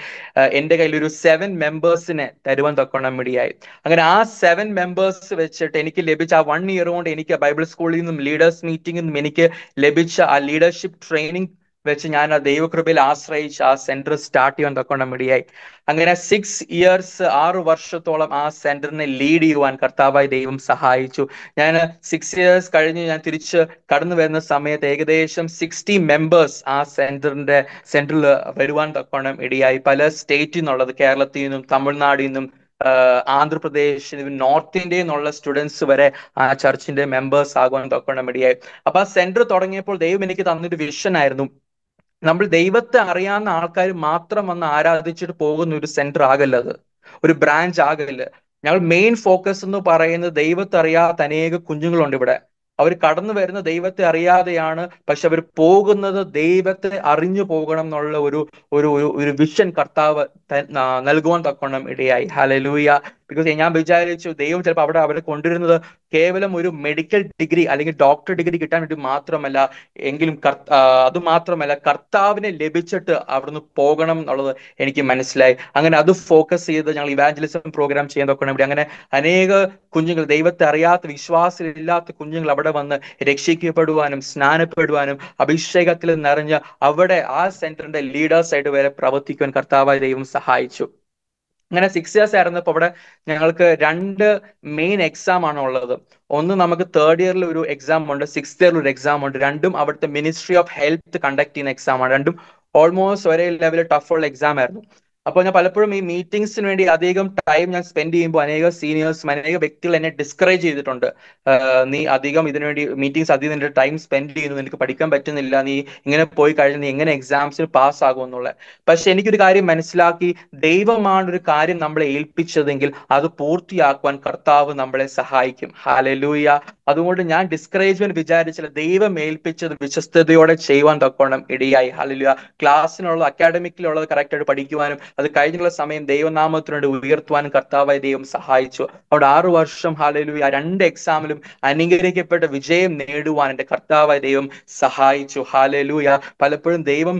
എന്റെ കയ്യിൽ ഒരു സെവൻ മെമ്പേഴ്സിനെ തരുവാൻ തക്കണം മിടിയായി അങ്ങനെ ആ സെവൻ മെമ്പേഴ്സ് വെച്ചിട്ട് എനിക്ക് ലഭിച്ച ആ വൺ ഇയർ കൊണ്ട് എനിക്ക് ബൈബിൾ സ്കൂളിൽ നിന്നും ലീഡേഴ്സ് മീറ്റിംഗിൽ നിന്നും എനിക്ക് ലഭിച്ച ആ ലീഡർഷിപ്പ് ട്രെയിനിങ് വെച്ച് ഞാൻ ആ ദൈവകൃപയിൽ ആശ്രയിച്ച് ആ സെന്റർ സ്റ്റാർട്ട് ചെയ്യാൻ തക്കൊണ്ട മിടിയായി അങ്ങനെ സിക്സ് ഇയേഴ്സ് ആറു വർഷത്തോളം ആ സെന്ററിനെ ലീഡ് ചെയ്യുവാൻ കർത്താവായി ദൈവം സഹായിച്ചു ഞാൻ സിക്സ് ഇയേഴ്സ് കഴിഞ്ഞ് ഞാൻ തിരിച്ച് കടന്നു വരുന്ന സമയത്ത് ഏകദേശം സിക്സ്റ്റി മെമ്പേഴ്സ് ആ സെന്ററിന്റെ സെന്ററിൽ വരുവാൻ തക്കോണം ഇടയായി പല സ്റ്റേറ്റിൽ നിന്നുള്ളത് കേരളത്തിൽ നിന്നും തമിഴ്നാടിൽ നിന്നും ആന്ധ്രാപ്രദേശ് നോർത്ത് ഇന്ത്യയിൽ നിന്നുള്ള സ്റ്റുഡൻസ് വരെ ആ ചർച്ചിന്റെ മെമ്പേഴ്സ് ആകുവാൻ തക്കോണം ഇടയായി അപ്പൊ ആ സെന്റർ തുടങ്ങിയപ്പോൾ ദൈവം എനിക്ക് തന്നൊരു വിഷൻ ആയിരുന്നു നമ്മൾ ദൈവത്തെ അറിയാവുന്ന ആൾക്കാർ മാത്രം വന്ന് ആരാധിച്ചിട്ട് പോകുന്ന ഒരു സെന്റർ ആകല്ല അത് ഒരു ബ്രാഞ്ച് ആകല്ല ഞങ്ങൾ മെയിൻ ഫോക്കസ് എന്ന് പറയുന്നത് ദൈവത്തെ അറിയാത്ത അനേക കുഞ്ഞുങ്ങളുണ്ട് ഇവിടെ അവർ കടന്നു വരുന്ന ദൈവത്തെ അറിയാതെയാണ് പക്ഷെ അവർ പോകുന്നത് ദൈവത്തെ അറിഞ്ഞു പോകണം എന്നുള്ള ഒരു ഒരു ഒരു വിഷൻ കർത്താവ് നൽകുവാൻ തക്കണം ഇടയായി ഹലലൂയ ബിക്കോസ് ഞാൻ വിചാരിച്ചു ദൈവം ചിലപ്പോൾ അവിടെ അവരെ കൊണ്ടുവരുന്നത് കേവലം ഒരു മെഡിക്കൽ ഡിഗ്രി അല്ലെങ്കിൽ ഡോക്ടർ ഡിഗ്രി കിട്ടാൻ വേണ്ടി മാത്രമല്ല എങ്കിലും അത് മാത്രമല്ല കർത്താവിനെ ലഭിച്ചിട്ട് അവിടുന്ന് പോകണം എന്നുള്ളത് എനിക്ക് മനസ്സിലായി അങ്ങനെ അത് ഫോക്കസ് ചെയ്ത് ഞങ്ങൾ ഇവാഞ്ചലിസം പ്രോഗ്രാം ചെയ്യാൻ നോക്കണം അങ്ങനെ അനേക കുഞ്ഞുങ്ങൾ ദൈവത്തെ അറിയാത്ത വിശ്വാസമില്ലാത്ത കുഞ്ഞുങ്ങൾ അവിടെ വന്ന് രക്ഷിക്കപ്പെടുവാനും സ്നാനപ്പെടുവാനും അഭിഷേകത്തിൽ നിറഞ്ഞ് അവിടെ ആ സെന്ററിന്റെ ലീഡേഴ്സായിട്ട് വരെ പ്രവർത്തിക്കുവാൻ കർത്താവായ ദൈവം സഹായിച്ചു അങ്ങനെ സിക്സ് ഇയേഴ്സ് ആയിരുന്നു ഇപ്പോൾ അവിടെ ഞങ്ങൾക്ക് രണ്ട് മെയിൻ എക്സാം ആണ് ഉള്ളത് ഒന്ന് നമുക്ക് തേർഡ് ഇയറിൽ ഒരു എക്സാം ഉണ്ട് സിക്സ് ഇയറിൽ ഒരു എക്സാം ഉണ്ട് രണ്ടും അവിടുത്തെ മിനിസ്ട്രി ഓഫ് ഹെൽത്ത് കണ്ടക്ട് ചെയ്യുന്ന എക്സാം ആണ് രണ്ടും ഓൾമോസ്റ്റ് ഒരേ ലെവൽ ടഫ് ഉള്ള എക്സാം ആയിരുന്നു അപ്പോൾ ഞാൻ പലപ്പോഴും ഈ മീറ്റിംഗ്സിന് വേണ്ടി അധികം ടൈം ഞാൻ സ്പെൻഡ് ചെയ്യുമ്പോൾ അനേക സീനിയേഴ്സ് അനേക വ്യക്തികൾ എന്നെ ഡിസ്കറേജ് ചെയ്തിട്ടുണ്ട് നീ അധികം ഇതിനുവേണ്ടി മീറ്റിംഗ്സ് അധികം നിന്റെ ടൈം സ്പെൻഡ് ചെയ്യുന്നു നിനക്ക് പഠിക്കാൻ പറ്റുന്നില്ല നീ ഇങ്ങനെ പോയി കഴിഞ്ഞ് നീ എങ്ങനെ എക്സാംസിന് പാസ് ആകും എന്നുള്ളത് പക്ഷെ എനിക്കൊരു കാര്യം മനസ്സിലാക്കി ദൈവമാണ് ഒരു കാര്യം നമ്മളെ ഏൽപ്പിച്ചതെങ്കിൽ അത് പൂർത്തിയാക്കുവാൻ കർത്താവ് നമ്മളെ സഹായിക്കും ഹാലലൂയ അതുകൊണ്ട് ഞാൻ ഡിസ്കറേജ്മെന്റ് വിചാരിച്ചില്ല ദൈവം ഏൽപ്പിച്ചത് വിശ്വസ്തയോടെ ചെയ്യുവാൻ തക്കോണം ഇടയായി ഹാലലൂയ ക്ലാസ്സിനുള്ളത് അക്കാഡമിക്കിലുള്ളത് കറക്റ്റായിട്ട് പഠിക്കുവാനും അത് കഴിഞ്ഞുള്ള സമയം ദൈവനാമത്തിനോട് ഉയർത്തുവാൻ കർത്താവായ ദൈവം സഹായിച്ചു അവിടെ ആറു വർഷം ഹാലയിലു ആ രണ്ട് എക്സാമിലും അനുകരിക്കപ്പെട്ട വിജയം നേടുവാൻ എൻ്റെ കർത്താവായ ദൈവം സഹായിച്ചു ഹാലയിലൂയ പലപ്പോഴും ദൈവം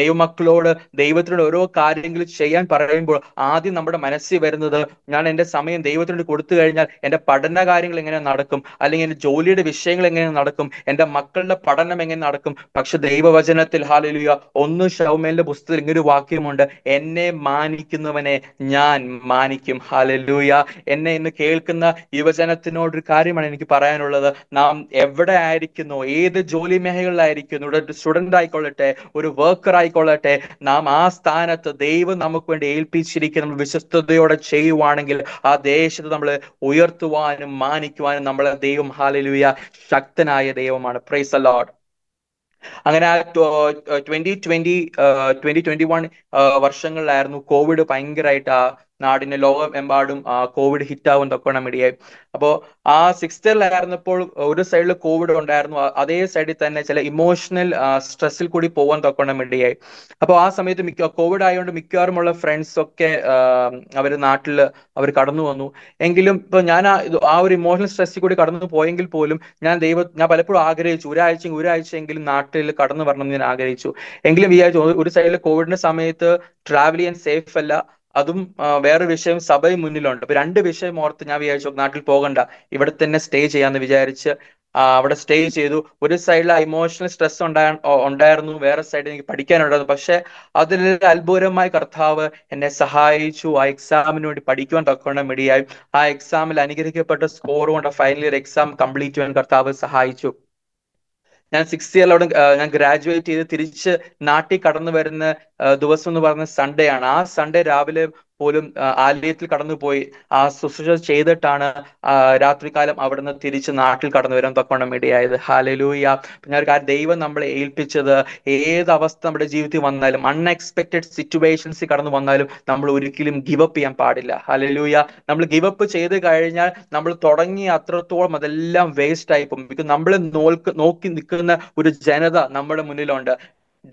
ദൈവമക്കളോട് ദൈവത്തിനോട് ഓരോ കാര്യങ്ങളും ചെയ്യാൻ പറയുമ്പോൾ ആദ്യം നമ്മുടെ മനസ്സിൽ വരുന്നത് ഞാൻ എൻ്റെ സമയം ദൈവത്തിനോട് കൊടുത്തു കഴിഞ്ഞാൽ എൻ്റെ പഠന കാര്യങ്ങൾ എങ്ങനെ നടക്കും അല്ലെങ്കിൽ എൻ്റെ ജോലിയുടെ വിഷയങ്ങൾ എങ്ങനെ നടക്കും എൻ്റെ മക്കളുടെ പഠനം എങ്ങനെ നടക്കും പക്ഷെ ദൈവവചനത്തിൽ ഹാലലുയ ഒന്ന് ഷൗമേലിന്റെ പുസ്തകത്തിൽ ഇങ്ങനൊരു വാക്യമുണ്ട് എന്നെ മാനിക്കുന്നവനെ ഞാൻ മാനിക്കും ഹലലൂയ എന്നെ ഇന്ന് കേൾക്കുന്ന ഒരു കാര്യമാണ് എനിക്ക് പറയാനുള്ളത് നാം എവിടെ ആയിരിക്കുന്നു ഏത് ജോലി മേഖലകളിലായിരിക്കുന്നു ഒരു സ്റ്റുഡൻ്റ് ആയിക്കൊള്ളട്ടെ ഒരു വർക്കർ ആയിക്കൊള്ളട്ടെ നാം ആ സ്ഥാനത്ത് ദൈവം നമുക്ക് വേണ്ടി ഏൽപ്പിച്ചിരിക്കുന്ന വിശ്വസ്തയോടെ ചെയ്യുവാണെങ്കിൽ ആ ദേശത്ത് നമ്മൾ ഉയർത്തുവാനും മാനിക്കുവാനും നമ്മളെ ദൈവം ഹാലലൂയ ശക്തനായ ദൈവമാണ് പ്രൈസ് അലോഡ് അങ്ങനെ ആ twenty twenty twenty twenty one വർഷങ്ങളിലായിരുന്നു കോവിഡ് ഭയങ്കരമായിട്ട് ആ നാടിന് ലോകമെമ്പാടും കോവിഡ് ഹിറ്റ് ആവും തൊക്കോണമിടിയായി അപ്പോ ആ സിക്സ്തറിലായിരുന്നപ്പോൾ ഒരു സൈഡിൽ കോവിഡ് ഉണ്ടായിരുന്നു അതേ സൈഡിൽ തന്നെ ചില ഇമോഷണൽ സ്ട്രെസ്സിൽ കൂടി പോവാൻ തൊക്കോണമിടിയായി അപ്പൊ ആ സമയത്ത് മിക്ക കോവിഡ് ആയതുകൊണ്ട് മിക്കവാറുമുള്ള ഫ്രണ്ട്സ് ഒക്കെ അവർ നാട്ടിൽ അവർ കടന്നു വന്നു എങ്കിലും ഇപ്പൊ ഞാൻ ആ ഒരു ഇമോഷണൽ സ്ട്രെസ്സിൽ കൂടി കടന്നു പോയെങ്കിൽ പോലും ഞാൻ ദൈവ ഞാൻ പലപ്പോഴും ആഗ്രഹിച്ചു ഒരാഴ്ച ഒരാഴ്ചയെങ്കിലും നാട്ടിൽ കടന്നു വരണം എന്ന് ഞാൻ ആഗ്രഹിച്ചു എങ്കിലും വിചാരിച്ചു ഒരു സൈഡിൽ കോവിഡിന്റെ സമയത്ത് ട്രാവൽ ചെയ്യാൻ സേഫ് അല്ല അതും വേറെ വിഷയം സഭയും മുന്നിലുണ്ട് അപ്പൊ രണ്ട് വിഷയം ഓർത്ത് ഞാൻ വിചാരിച്ചു നാട്ടിൽ പോകണ്ട ഇവിടെ തന്നെ സ്റ്റേ ചെയ്യാന്ന് വിചാരിച്ച് അവിടെ സ്റ്റേ ചെയ്തു ഒരു സൈഡിൽ ഇമോഷണൽ സ്ട്രെസ് ഉണ്ടായ ഉണ്ടായിരുന്നു വേറെ സൈഡിൽ എനിക്ക് പഠിക്കാനുണ്ടായിരുന്നു പക്ഷെ അതിൽ അത്ഭുതമായ കർത്താവ് എന്നെ സഹായിച്ചു ആ എക്സാമിന് വേണ്ടി പഠിക്കുവാൻ തക്കവണ്ണം മെഡിയായി ആ എക്സാമിൽ അനുകരിക്കപ്പെട്ട സ്കോർ കൊണ്ട് ഫൈനൽ ഇയർ എക്സാം കംപ്ലീറ്റ് ചെയ്യാൻ കർത്താവ് സഹായിച്ചു ഞാൻ സിക്സ് ഇയർ അവിടെ ഞാൻ ഗ്രാജുവേറ്റ് ചെയ്ത് തിരിച്ച് നാട്ടിൽ കടന്നു വരുന്ന ദിവസം എന്ന് പറഞ്ഞ സൺഡേ ആണ് ആ സൺഡേ രാവിലെ പോലും ആലയത്തിൽ കടന്നുപോയി ആ ശുശ്രൂഷ ചെയ്തിട്ടാണ് രാത്രികാലം അവിടുന്ന് തിരിച്ച് നാട്ടിൽ കടന്നു വരാൻ തക്കവണ്ണം ഇടയായത് ഹാലലൂയ പിന്നെ ഒരു കാര്യം ദൈവം നമ്മളെ ഏൽപ്പിച്ചത് ഏത് അവസ്ഥ നമ്മുടെ ജീവിതത്തിൽ വന്നാലും അൺഎക്സ്പെക്റ്റഡ് സിറ്റുവേഷൻസ് കടന്നു വന്നാലും നമ്മൾ ഒരിക്കലും ഗിവപ്പ് ചെയ്യാൻ പാടില്ല ഹാലലൂയ നമ്മൾ ഗിവപ്പ് ചെയ്ത് കഴിഞ്ഞാൽ നമ്മൾ തുടങ്ങി അത്രത്തോളം അതെല്ലാം വേസ്റ്റ് ആയി പോകും നമ്മൾ നോക്കി നിൽക്കുന്ന ഒരു ജനത നമ്മുടെ മുന്നിലുണ്ട്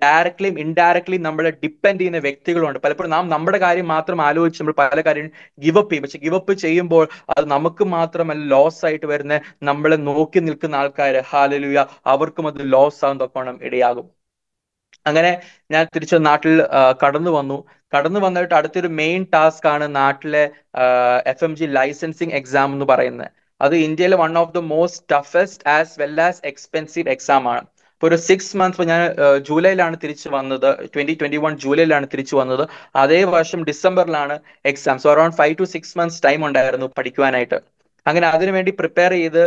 ഡയറക്ട്ലിയും ഇൻഡയറക്ട്ലിയും നമ്മളെ ഡിപ്പെൻഡ് ചെയ്യുന്ന വ്യക്തികളുണ്ട് പലപ്പോഴും നാം നമ്മുടെ കാര്യം മാത്രം ആലോചിച്ച് നമ്മൾ പല കാര്യം ഗിവപ്പ് ചെയ്യും പക്ഷെ ഗിവപ്പ് ചെയ്യുമ്പോൾ അത് നമുക്ക് മാത്രമല്ല ലോസ് ആയിട്ട് വരുന്ന നമ്മളെ നോക്കി നിൽക്കുന്ന ആൾക്കാർ ഹാലലുയ അവർക്കും അത് ലോസ് ആകുന്നതൊക്കെ ഇടയാകും അങ്ങനെ ഞാൻ തിരിച്ച് നാട്ടിൽ കടന്നു വന്നു കടന്നു വന്നിട്ട് അടുത്തൊരു മെയിൻ ടാസ്ക് ആണ് നാട്ടിലെ F M G licensing exam എന്ന് പറയുന്നത് അത് ഇന്ത്യയിലെ one of the most toughest as well as expensive exam ആണ് ഇപ്പോൾ ഒരു സിക്സ് മന്ത്സ് ഞാൻ ജൂലൈയിലാണ് തിരിച്ചു വന്നത് ട്വന്റി ട്വന്റി വൺ ജൂലൈയിലാണ് തിരിച്ചു വന്നത് അതേ വർഷം ഡിസംബറിലാണ് exam so around five to six months time ഉണ്ടായിരുന്നു പഠിക്കുവാനായിട്ട് അങ്ങനെ അതിനു വേണ്ടി പ്രിപ്പയർ ചെയ്ത്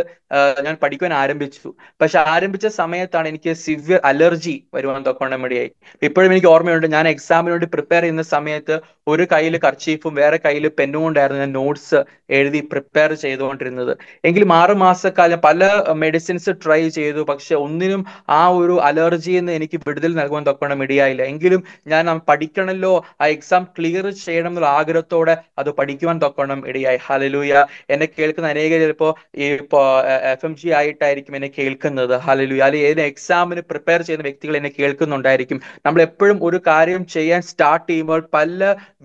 ഞാൻ പഠിക്കാൻ ആരംഭിച്ചു പക്ഷെ ആരംഭിച്ച സമയത്താണ് എനിക്ക് സിവിയർ അലർജി വരുവാൻ തൊക്കോണമടിയായി ഇപ്പോഴും എനിക്ക് ഓർമ്മയുണ്ട് ഞാൻ എക്സാമിന് വേണ്ടി പ്രിപ്പയർ ചെയ്യുന്ന സമയത്ത് ഒരു കയ്യിൽ കർച്ചീഫും വേറെ കയ്യിൽ പെന്നും കൊണ്ടായിരുന്നു ഞാൻ നോട്ട്സ് എഴുതി പ്രിപ്പയർ ചെയ്തുകൊണ്ടിരുന്നത് എങ്കിലും ആറ് മാസക്കാലം പല മെഡിസിൻസ് ട്രൈ ചെയ്തു പക്ഷെ ഒന്നിനും ആ ഒരു അലർജി എന്ന് എനിക്ക് വിടുതൽ നൽകുവാൻ തൊക്കണം മിടിയായില്ല എങ്കിലും ഞാൻ പഠിക്കണമല്ലോ ആ എക്സാം ക്ലിയർ ചെയ്യണം എന്നുള്ള ആഗ്രഹത്തോടെ അത് പഠിക്കുവാൻ തൊക്കണം ഇടയായി ഹലലൂയ എന്നെ കേൾക്കുന്ന അനേകം ചിലപ്പോൾ ഈ എഫ് എം ജി ആയിട്ടായിരിക്കും എന്നെ കേൾക്കുന്നത് ഹലലൂയ അല്ലെങ്കിൽ ഏത് എക്സാമിന് പ്രിപ്പയർ ചെയ്യുന്ന വ്യക്തികൾ എന്നെ കേൾക്കുന്നുണ്ടായിരിക്കും നമ്മൾ എപ്പോഴും ഒരു കാര്യം ചെയ്യാൻ സ്റ്റാർട്ട് ചെയ്യുമ്പോൾ പല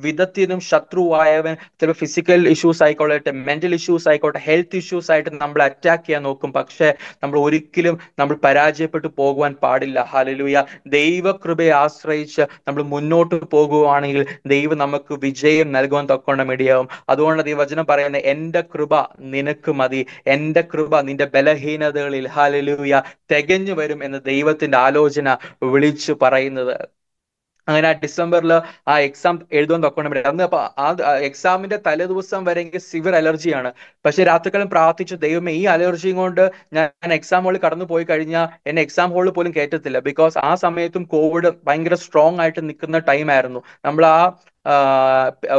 വിധത്തിനും ശത്രുവായവൻ ചിലപ്പോൾ ഫിസിക്കൽ ഇഷ്യൂസ് ആയിക്കോട്ടെ മെന്റൽ ഇഷ്യൂസ് ആയിക്കോട്ടെ ഹെൽത്ത് ഇഷ്യൂസ് ആയിട്ട് നമ്മൾ അറ്റാക്ക് ചെയ്യാൻ നോക്കും പക്ഷെ നമ്മൾ ഒരിക്കലും നമ്മൾ പരാജയപ്പെട്ടു പോകുവാൻ പാടില്ല ഹലലുയ ദൈവകൃപയെ ആശ്രയിച്ച് നമ്മൾ മുന്നോട്ട് പോകുവാണെങ്കിൽ ദൈവം നമുക്ക് വിജയം നൽകുവാൻ തക്കൊണ്ട മീഡിയാവും അതുകൊണ്ട് ഈ വചനം പറയുന്നത് എന്റെ കൃപ നിനക്ക് മതി എന്റെ കൃപ നിന്റെ ബലഹീനതകളിൽ ഹാലലൂയ തികഞ്ഞു വരും എന്ന് ദൈവത്തിന്റെ ആലോചന വിളിച്ചു പറയുന്നത് അങ്ങനെ ആ ഡിസംബറിൽ ആ എക്സാം എഴുതുവാൻ തൊക്കണം അന്ന് അപ്പൊ ആ എക്സാമിന്റെ തലേ ദിവസം വരെ എനിക്ക് സിവർ അലർജിയാണ് പക്ഷെ രാത്രിക്കാലം പ്രാർത്ഥിച്ചു ദൈവമേ ഈ അലർജിയും കൊണ്ട് ഞാൻ എക്സാം ഹോളിൽ കടന്നു പോയി കഴിഞ്ഞാൽ എന്നെ എക്സാം ഹോളിൽ പോലും കയറ്റത്തില്ല ബിക്കോസ് ആ സമയത്തും കോവിഡ് ഭയങ്കര സ്ട്രോങ് ആയിട്ട് നിൽക്കുന്ന ടൈം ആയിരുന്നു നമ്മൾ ആ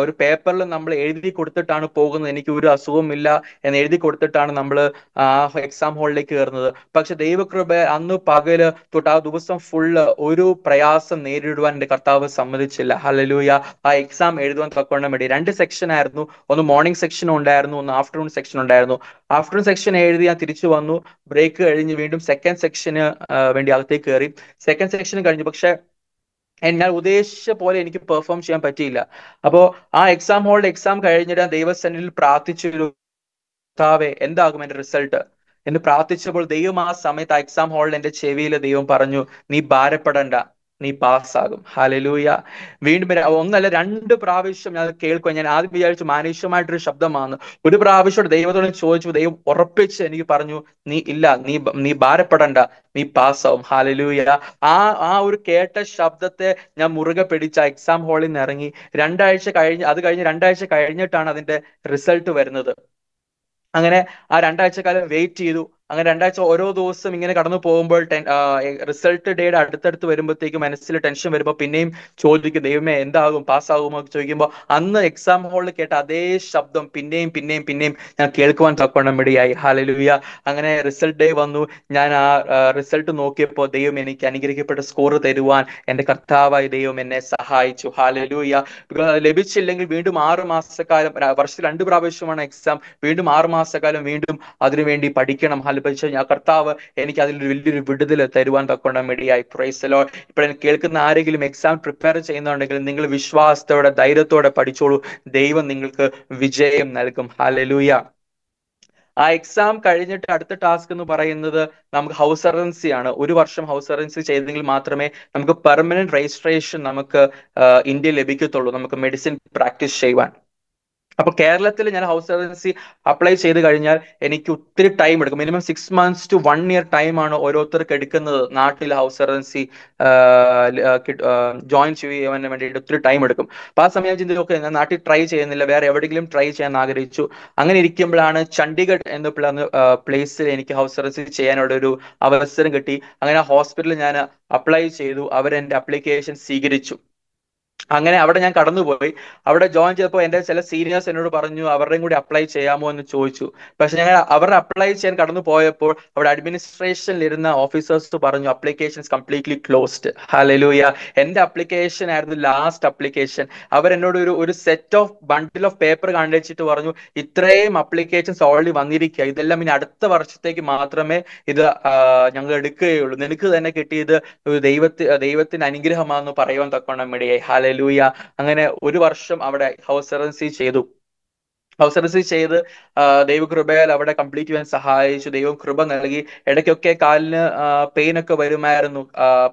ഒരു പേപ്പറിൽ നമ്മൾ എഴുതി കൊടുത്തിട്ടാണ് പോകുന്നത് എനിക്ക് ഒരു അസുഖമില്ല എന്ന് എഴുതി കൊടുത്തിട്ടാണ് നമ്മൾ ആ എക്സാം ഹാളിലേക്ക് കയറുന്നത് പക്ഷെ ദൈവകൃപ അന്ന് പകല് തൊട്ട് ആ ദിവസം ഫുള്ള് ഒരു പ്രയാസം നേരിടുവാൻ എന്റെ കർത്താവ് സമ്മതിച്ചില്ല ഹലലൂയ ആ എക്സാം എഴുതുവാൻ തക്കവണ്ണം വേണ്ടി രണ്ട് സെക്ഷൻ ആയിരുന്നു ഒന്ന് മോർണിംഗ് സെക്ഷൻ ഉണ്ടായിരുന്നു ഒന്ന് ആഫ്റ്റർനൂൺ സെക്ഷൻ ഉണ്ടായിരുന്നു ആഫ്റ്റർനൂൺ സെക്ഷൻ എഴുതി ഞാൻ തിരിച്ചു വന്നു ബ്രേക്ക് കഴിഞ്ഞ് വീണ്ടും സെക്കൻഡ് സെക്ഷന് വേണ്ടി അകത്തേക്ക് കയറി സെക്കൻഡ് സെക്ഷൻ കഴിഞ്ഞു പക്ഷെ എന്നാൽ ഉദ്ദേശിച്ച പോലെ എനിക്ക് പെർഫോം ചെയ്യാൻ പറ്റിയില്ല അപ്പോ ആ എക്സാം ഹോളിൽ എക്സാം കഴിഞ്ഞിട്ട് ഞാൻ ദൈവസന്നിധിയിൽ പ്രാർത്ഥിച്ചൊരു താവേ എന്താകും എന്റെ റിസൾട്ട് എന്ന് പ്രാർത്ഥിച്ചപ്പോൾ ദൈവം ആ സമയത്ത് ആ എക്സാം ഹോളിൽ എന്റെ ചെവിയിൽ ദൈവം പറഞ്ഞു നീ ഭാരപ്പെടണ്ട നീ പാസ്സാകും ഹലലൂയ വീണ്ടും ഒന്നല്ല രണ്ട് പ്രാവശ്യം ഞാൻ കേൾക്കുക ഞാൻ ആദ്യം വിചാരിച്ചു മാനുഷ്യമായിട്ടൊരു ശബ്ദമാണ് ഒരു പ്രാവശ്യം ദൈവത്തോട് ചോദിച്ചു ദൈവം ഉറപ്പിച്ച് എനിക്ക് പറഞ്ഞു നീ ഇല്ല നീ നീ ഭാരപ്പെടണ്ട നീ പാസ്സാവും ഹലലൂയ ആ ആ ഒരു കേട്ട ശബ്ദത്തെ ഞാൻ മുറുകെ പിടിച്ച എക്സാം ഹാളിൽ നിന്ന് ഇറങ്ങി രണ്ടാഴ്ച കഴിഞ്ഞ് അത് കഴിഞ്ഞ് രണ്ടാഴ്ച കഴിഞ്ഞിട്ടാണ് അതിന്റെ റിസൾട്ട് വരുന്നത് അങ്ങനെ ആ രണ്ടാഴ്ച കാലം വെയിറ്റ് ചെയ്തു അങ്ങനെ രണ്ടാഴ്ച ഓരോ ദിവസം ഇങ്ങനെ കടന്നു പോകുമ്പോൾ റിസൾട്ട് ഡേയുടെ അടുത്തടുത്ത് വരുമ്പോഴത്തേക്ക് മനസ്സിൽ ടെൻഷൻ വരുമ്പോൾ പിന്നെയും ചോദിക്കും ദൈവമേ എന്താകും പാസ്സാകുമോ ചോദിക്കുമ്പോൾ അന്ന് എക്സാം ഹാളിൽ കേട്ട അതേ ശബ്ദം പിന്നെയും പിന്നെയും പിന്നെയും ഞാൻ കേൾക്കുവാൻ തക്കവണ്ണം ഇടയായി ഹാലലുവിയ അങ്ങനെ റിസൾട്ട് ഡേ വന്നു ഞാൻ ആ റിസൾട്ട് നോക്കിയപ്പോൾ ദൈവം എനിക്ക് അനുഗ്രഹിക്കപ്പെട്ട സ്കോർ തരുവാൻ എൻ്റെ കർത്താവായി ദൈവം എന്നെ സഹായിച്ചു ഹാലലുയ ലഭിച്ചില്ലെങ്കിൽ വീണ്ടും ആറ് മാസക്കാലം വർഷത്തിൽ രണ്ട് പ്രാവശ്യമാണ് എക്സാം വീണ്ടും ആറ് മാസക്കാലം വീണ്ടും അതിനുവേണ്ടി പഠിക്കണം ഹാല പരിശോധന ഞാൻ കർത്താവ് എനിക്ക് അതിൽ വലിയൊരു വിടുതൽ തരുവാൻ തക്കൊണ്ട മെഡിയായി പ്രൈസലോ ഇപ്പോൾ കേൾക്കുന്ന ആരെങ്കിലും എക്സാം പ്രിപ്പയർ ചെയ്യുന്നുണ്ടെങ്കിൽ നിങ്ങൾ വിശ്വാസത്തോടെ ധൈര്യത്തോടെ പഠിച്ചോളൂ ദൈവം നിങ്ങൾക്ക് വിജയം നൽകും ഹലലൂയ ആ എക്സാം കഴിഞ്ഞിട്ട് അടുത്ത ടാസ്ക് എന്ന് പറയുന്നത് നമുക്ക് ഹൗസ് അറൻസി ആണ് ഒരു വർഷം ഹൗസ് അറൻസി ചെയ്തെങ്കിൽ മാത്രമേ നമുക്ക് പെർമനന്റ് രജിസ്ട്രേഷൻ നമുക്ക് ഇന്ത്യയിൽ ലഭിക്കത്തുള്ളൂ നമുക്ക് മെഡിസിൻ പ്രാക്ടീസ് ചെയ്യുവാൻ അപ്പൊ കേരളത്തിൽ ഞാൻ ഹൗസ് സർവൻസി അപ്ലൈ ചെയ്ത് കഴിഞ്ഞാൽ എനിക്ക് ഒത്തിരി ടൈം എടുക്കും minimum six months to one year ടൈമാണ് ഓരോരുത്തർക്ക് എടുക്കുന്നത് നാട്ടിൽ ഹൗസ് സർവൻസി ജോയിൻ ചെയ്യാൻ വേണ്ടിയിട്ട് ഒത്തിരി ടൈം എടുക്കും അപ്പൊ ആ സമയം ചിന്തിച്ച് ഞാൻ നാട്ടിൽ ട്രൈ ചെയ്യുന്നില്ല വേറെ എവിടെയെങ്കിലും ട്രൈ ചെയ്യാൻ ആഗ്രഹിച്ചു അങ്ങനെ ഇരിക്കുമ്പോഴാണ് ചണ്ഡീഗഡ് എന്ന പ്ലേസിൽ എനിക്ക് ഹൗസ് സർവൻസി ചെയ്യാനുള്ള ഒരു അവസരം കിട്ടി അങ്ങനെ ഹോസ്പിറ്റലിൽ ഞാൻ അപ്ലൈ ചെയ്തു അവർ എന്റെ അപ്ലിക്കേഷൻ സ്വീകരിച്ചു അങ്ങനെ അവിടെ ഞാൻ കടന്നുപോയി അവിടെ ജോയിൻ ചെയ്തപ്പോൾ എൻ്റെ ചില സീനിയേഴ്സ് എന്നോട് പറഞ്ഞു അവരുടെയും കൂടി അപ്ലൈ ചെയ്യാമോ എന്ന് ചോദിച്ചു പക്ഷെ ഞങ്ങൾ അവരുടെ അപ്ലൈ ചെയ്യാൻ കടന്നു പോയപ്പോൾ അവിടെ അഡ്മിനിസ്ട്രേഷനിൽ ഇരുന്ന ഓഫീസേഴ്സ് പറഞ്ഞു അപ്ലിക്കേഷൻസ് കംപ്ലീറ്റ്ലി ക്ലോസ്ഡ് ഹലലൂയ എൻ്റെ അപ്ലിക്കേഷൻ ആയിരുന്നു ലാസ്റ്റ് അപ്ലിക്കേഷൻ അവരെന്നോട് ഒരു ഒരു set of bundle of paper കണ്ടുവച്ചിട്ട് പറഞ്ഞു ഇത്രയും അപ്ലിക്കേഷൻസ് ഓൾറെഡി വന്നിരിക്കുക ഇതെല്ലാം ഇനി അടുത്ത വർഷത്തേക്ക് മാത്രമേ ഇത് ഞങ്ങൾ എടുക്കുകയുള്ളൂ നിനക്ക് തന്നെ കിട്ടിയത് ദൈവത്തി ദൈവത്തിന്റെ അനുഗ്രഹമാണെന്ന് പറയുവാൻ തക്കോണം മീഡിയ ഹാലേ ഹല്ലേലൂയ അങ്ങനെ ഒരു വർഷം അവിടെ ഹൗസ് അറൻസി ചെയ്തു അവസരസി ചെയ്ത് ദൈവകൃപയാൽ അവിടെ കംപ്ലീറ്റ് ചെയ്യാൻ സഹായിച്ചു ദൈവം കൃപ നൽകി ഇടയ്ക്കൊക്കെ കാലിന് പെയിൻ ഒക്കെ വരുമായിരുന്നു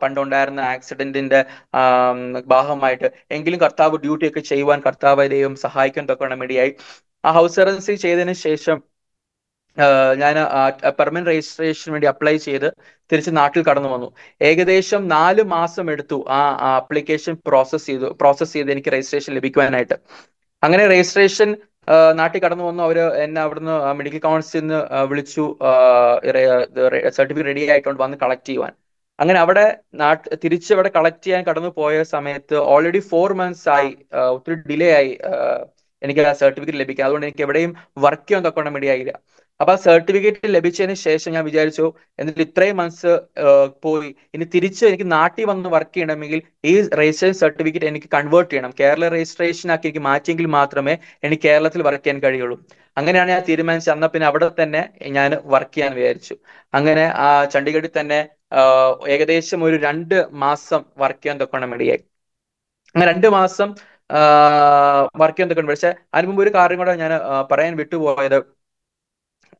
പണ്ടുണ്ടായിരുന്ന ആക്സിഡന്റിന്റെ ഭാഗമായിട്ട് എങ്കിലും കർത്താവ് ഡ്യൂട്ടി ഒക്കെ ചെയ്യുവാൻ കർത്താവ് ദൈവം സഹായിക്കാൻ തക്കവണ്ണം വേണ്ടിയായി ആ ഹൗസ് അറൻസി ചെയ്തതിനു ശേഷം ഞാൻ പെർമനന്റ് രജിസ്ട്രേഷന് വേണ്ടി അപ്ലൈ ചെയ്ത് തിരിച്ച് നാട്ടിൽ കടന്നു വന്നു ഏകദേശം നാല് മാസം എടുത്തു ആ ആപ്ലിക്കേഷൻ പ്രോസസ്സ് ചെയ്തു പ്രോസസ്സ് ചെയ്ത് എനിക്ക് രജിസ്ട്രേഷൻ ലഭിക്കുവാനായിട്ട് അങ്ങനെ രജിസ്ട്രേഷൻ നാട്ടിൽ കടന്നു വന്നു അവര് എന്നെ അവിടുന്ന് മെഡിക്കൽ കൗൺസിൽ നിന്ന് വിളിച്ചു സർട്ടിഫിക്കറ്റ് റെഡി ആയിട്ടുണ്ട് വന്ന് കളക്ട് ചെയ്യുവാൻ അങ്ങനെ അവിടെ തിരിച്ച് അവിടെ കളക്ട് ചെയ്യാൻ കടന്നു പോയ സമയത്ത് ഓൾറെഡി ഫോർ മന്ത്സ് ആയി ഒത്തിരി ഡിലേ ആയി എനിക്ക് ആ സർട്ടിഫിക്കറ്റ് ലഭിക്കുക അതുകൊണ്ട് എനിക്ക് എവിടെയും വർക്ക് ചെയ്യാൻ തൊക്കെ മെഡിയായില്ല അപ്പൊ ആ സർട്ടിഫിക്കറ്റ് ലഭിച്ചതിന് ശേഷം ഞാൻ വിചാരിച്ചു എന്നിട്ട് ഇത്രയും മന്ത്സ് പോയി ഇനി തിരിച്ച് എനിക്ക് നാട്ടിൽ വന്ന് വർക്ക് ചെയ്യണമെങ്കിൽ ഈ രജിസ്ട്രേഷൻ സർട്ടിഫിക്കറ്റ് എനിക്ക് കൺവേർട്ട് ചെയ്യണം കേരള രജിസ്ട്രേഷൻ ആക്കി എനിക്ക് മാറ്റിയെങ്കിൽ മാത്രമേ എനിക്ക് കേരളത്തിൽ വർക്ക് ചെയ്യാൻ കഴിയുള്ളൂ അങ്ങനെയാണ് ഞാൻ തീരുമാനിച്ചത് അന്ന പിന്നെ അവിടെ തന്നെ ഞാൻ വർക്ക് ചെയ്യാൻ വിചാരിച്ചു അങ്ങനെ ആ ചണ്ഡീഗഡിൽ തന്നെ ഏകദേശം ഒരു രണ്ട് മാസം വർക്ക് ചെയ്യാൻ തൊക്കണം ഇടയായി അങ്ങനെ രണ്ട് മാസം വർക്ക് ചെയ്യാൻ തൊക്കണം പക്ഷെ അതിന് മുമ്പ് ഒരു കാര്യം കൂടെ ഞാൻ പറയാൻ വിട്ടുപോയത്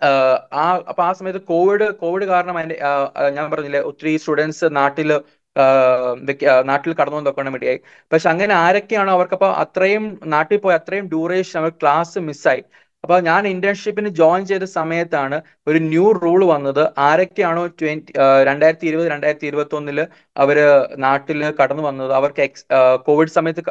ആ അപ്പൊ ആ സമയത്ത് കോവിഡ് കോവിഡ് കാരണം അതിന്റെ ഞാൻ പറഞ്ഞില്ലേ ഒത്തിരി സ്റ്റുഡൻസ് നാട്ടിൽ നാട്ടിൽ കടന്നു നോക്കാൻ വേണ്ടിയായി പക്ഷെ അങ്ങനെ ആരൊക്കെയാണോ അവർക്കപ്പോ അത്രയും നാട്ടിൽ പോയി അത്രയും ഡ്യൂറേഷൻ അവർ ക്ലാസ് മിസ്സായി അപ്പൊ ഞാൻ ഇന്റേൺഷിപ്പിന് ജോയിൻ ചെയ്ത സമയത്താണ് ഒരു ന്യൂ റൂൾ വന്നത് ആരൊക്കെയാണോ ട്വന്റി രണ്ടായിരത്തി ഇരുപത് രണ്ടായിരത്തി ഇരുപത്തി ഒന്നില് അവര് നാട്ടിൽ കടന്നു വന്നത് അവർക്ക് എക്സ് കോവിഡ് സമയത്ത്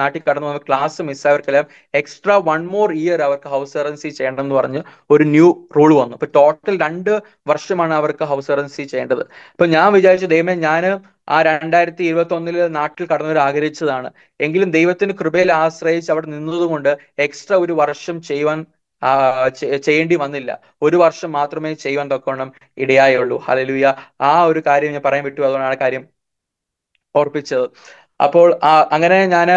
നാട്ടിൽ കടന്നു വന്ന ക്ലാസ് മിസ്സായവർക്കെല്ലാം എക്സ്ട്രാ വൺ മോർ ഇയർ അവർക്ക് ഹൗസ് എറൻസി ചെയ്യണം പറഞ്ഞ് ഒരു ന്യൂ റൂൾ വന്നു അപ്പൊ ടോട്ടൽ രണ്ട് വർഷമാണ് അവർക്ക് ഹൗസ് എറൻസി ചെയ്യേണ്ടത് അപ്പൊ ഞാൻ വിചാരിച്ചു ദൈവമേ ഞാൻ ആ രണ്ടായിരത്തി ഇരുപത്തി ഒന്നിൽ നാട്ടിൽ കടന്നവർ ആഗ്രഹിച്ചതാണ് എങ്കിലും ദൈവത്തിന്റെ കൃപയിൽ ആശ്രയിച്ച് അവിടെ നിന്നതുകൊണ്ട് എക്സ്ട്രാ ഒരു വർഷം ചെയ്യുവാൻ ചെയ്യേണ്ടി വന്നില്ല ഒരു വർഷം മാത്രമേ ചെയ്യുവാൻ തക്കോണം ഇടയായുള്ളൂ ഹലലുയ ആ ഒരു കാര്യം ഞാൻ പറയാൻ വിട്ടു അതുകൊണ്ടാണ് കാര്യം ഓർപ്പിച്ചത് അപ്പോൾ അങ്ങനെ ഞാൻ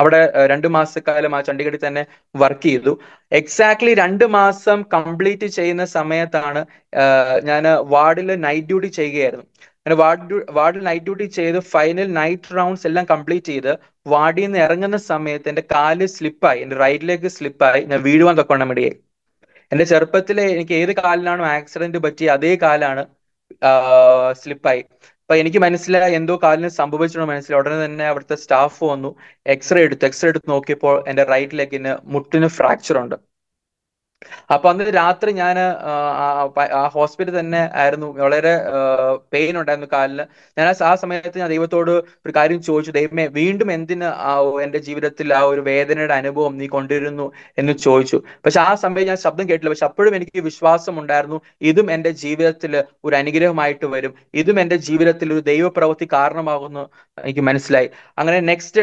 അവിടെ രണ്ടു മാസക്കാലം ആ ചണ്ഡീഗഡിൽ തന്നെ വർക്ക് ചെയ്തു എക്സാക്ട്ലി രണ്ട് മാസം കംപ്ലീറ്റ് ചെയ്യുന്ന സമയത്താണ് ഞാൻ വാർഡിൽ നൈറ്റ് ഡ്യൂട്ടി ചെയ്യുകയായിരുന്നു അങ്ങനെ വാർഡ് വാർഡിൽ നൈറ്റ് ഡ്യൂട്ടി ചെയ്ത് ഫൈനൽ നൈറ്റ് റൗണ്ട്സ് എല്ലാം കംപ്ലീറ്റ് ചെയ്ത് വാർഡിൽ നിന്ന് ഇറങ്ങുന്ന സമയത്ത് എന്റെ കാല് സ്ലിപ്പായി എൻ്റെ റൈറ്റ് ലെഗ് സ്ലിപ്പായി ഞാൻ വീഴുവാൻ തൊക്കണം ഇടയെ എൻ്റെ ചെറുപ്പത്തിലെ എനിക്ക് ഏത് കാലിലാണോ ആക്സിഡന്റ് പറ്റിയ അതേ കാലാണ് സ്ലിപ്പായി അപ്പൊ എനിക്ക് മനസ്സിലായ എന്തോ കാലിന് സംഭവിച്ചോ മനസ്സിലായി ഉടനെ തന്നെ അവിടുത്തെ സ്റ്റാഫ് വന്നു എക്സ്റേ എടുത്തു എക്സ്റേ എടുത്ത് നോക്കിയപ്പോൾ എൻ്റെ റൈറ്റ് ലെഗിന് മുട്ടിന് ഫ്രാക്ചർ ഉണ്ട് അപ്പൊ അന്ന് രാത്രി ഞാൻ ആ ഹോസ്പിറ്റൽ തന്നെ ആയിരുന്നു വളരെ പെയിൻ ഉണ്ടായിരുന്നു കാലിന് ഞാൻ ആ സമയത്ത് ഞാൻ ദൈവത്തോട് ഒരു കാര്യം ചോദിച്ചു ദൈവമേ വീണ്ടും എന്തിന് ആ എന്റെ ജീവിതത്തിൽ ആ ഒരു വേദനയുടെ അനുഭവം നീ കൊണ്ടുവരുന്നു എന്ന് ചോദിച്ചു പക്ഷെ ആ സമയത്ത് ഞാൻ ശബ്ദം കേട്ടില്ല പക്ഷെ അപ്പോഴും എനിക്ക് വിശ്വാസം ഉണ്ടായിരുന്നു ഇതും എന്റെ ജീവിതത്തിൽ ഒരു അനുഗ്രഹമായിട്ട് വരും ഇതും എന്റെ ജീവിതത്തിൽ ഒരു ദൈവപ്രവൃത്തി കാരണമാകുന്നു എനിക്ക് മനസ്സിലായി അങ്ങനെ നെക്സ്റ്റ്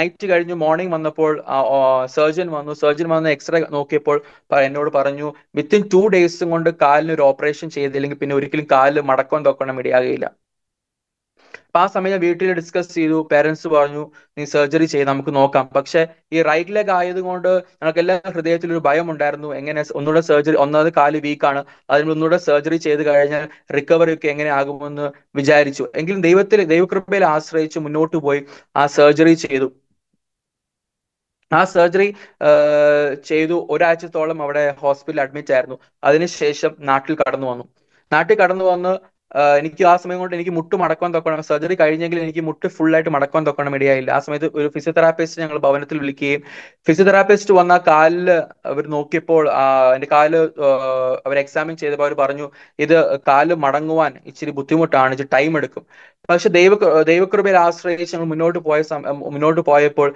നൈറ്റ് കഴിഞ്ഞ് മോർണിംഗ് വന്നപ്പോൾ സർജൻ വന്നു സർജൻ വന്ന് എക്സ്റേ നോക്കിയപ്പോൾ എന്നോട് പറഞ്ഞു വിത്തിൻ ടു ഡേയ്സും കൊണ്ട് കാലിന് ഒരു ഓപ്പറേഷൻ ചെയ്തില്ലെങ്കിൽ പിന്നെ ഒരിക്കലും കാലിൽ മടക്കം തൊക്കണം ഇടയാകയില്ല അപ്പൊ ആ സമയം വീട്ടിൽ ഡിസ്കസ് ചെയ്തു പേരൻസ് പറഞ്ഞു നീ സർജറി ചെയ്ത് നമുക്ക് നോക്കാം പക്ഷെ ഈ റൈറ്റ് ലെഗ് ആയതുകൊണ്ട് ഞങ്ങൾക്ക് എല്ലാ ഹൃദയത്തിൽ ഒരു ഭയം ഉണ്ടായിരുന്നു എങ്ങനെ ഒന്നുകൂടെ സർജറി ഒന്നാമത് കാല് വീക്കാണ് അതിന് ഒന്നുകൂടെ സർജറി ചെയ്ത് കഴിഞ്ഞാൽ റിക്കവറി ഒക്കെ എങ്ങനെ ആകുമെന്ന് വിചാരിച്ചു എങ്കിലും ദൈവത്തിൽ ദൈവകൃപയിൽ ആശ്രയിച്ച് മുന്നോട്ട് പോയി ആ സർജറി ചെയ്തു ആ സർജറി ചെയ്തു ഒരാഴ്ചത്തോളം അവിടെ ഹോസ്പിറ്റലിൽ അഡ്മിറ്റ് ആയിരുന്നു അതിനുശേഷം നാട്ടിൽ കടന്നു വന്നു നാട്ടിൽ കടന്നു വന്ന് എനിക്ക് ആ സമയം കൊണ്ട് എനിക്ക് മുട്ട് മടക്കാൻ തൊക്കണം സർജറി കഴിഞ്ഞെങ്കിൽ എനിക്ക് മുട്ട് ഫുൾ ആയിട്ട് മടക്കാൻ തൊക്കണം ഇടയായില്ല ആ സമയത്ത് ഒരു ഫിസിയോതെറാപ്പിസ്റ്റ് ഞങ്ങൾ ഭവനത്തിൽ വിളിക്കുകയും ഫിസിയോതെറാപ്പിസ്റ്റ് വന്ന കാലിൽ അവർ നോക്കിയപ്പോൾ എന്റെ കാല് അവർ എക്സാമിൻ ചെയ്തപ്പോൾ അവർ പറഞ്ഞു ഇത് കാല് മടങ്ങുവാൻ ഇച്ചിരി ബുദ്ധിമുട്ടാണ് ഇത് ടൈം എടുക്കും പക്ഷെ ദൈവ ദൈവകൃപയിൽ ആശ്രയിച്ച് ഞങ്ങൾ മുന്നോട്ട് പോയ മുന്നോട്ട് പോയപ്പോൾ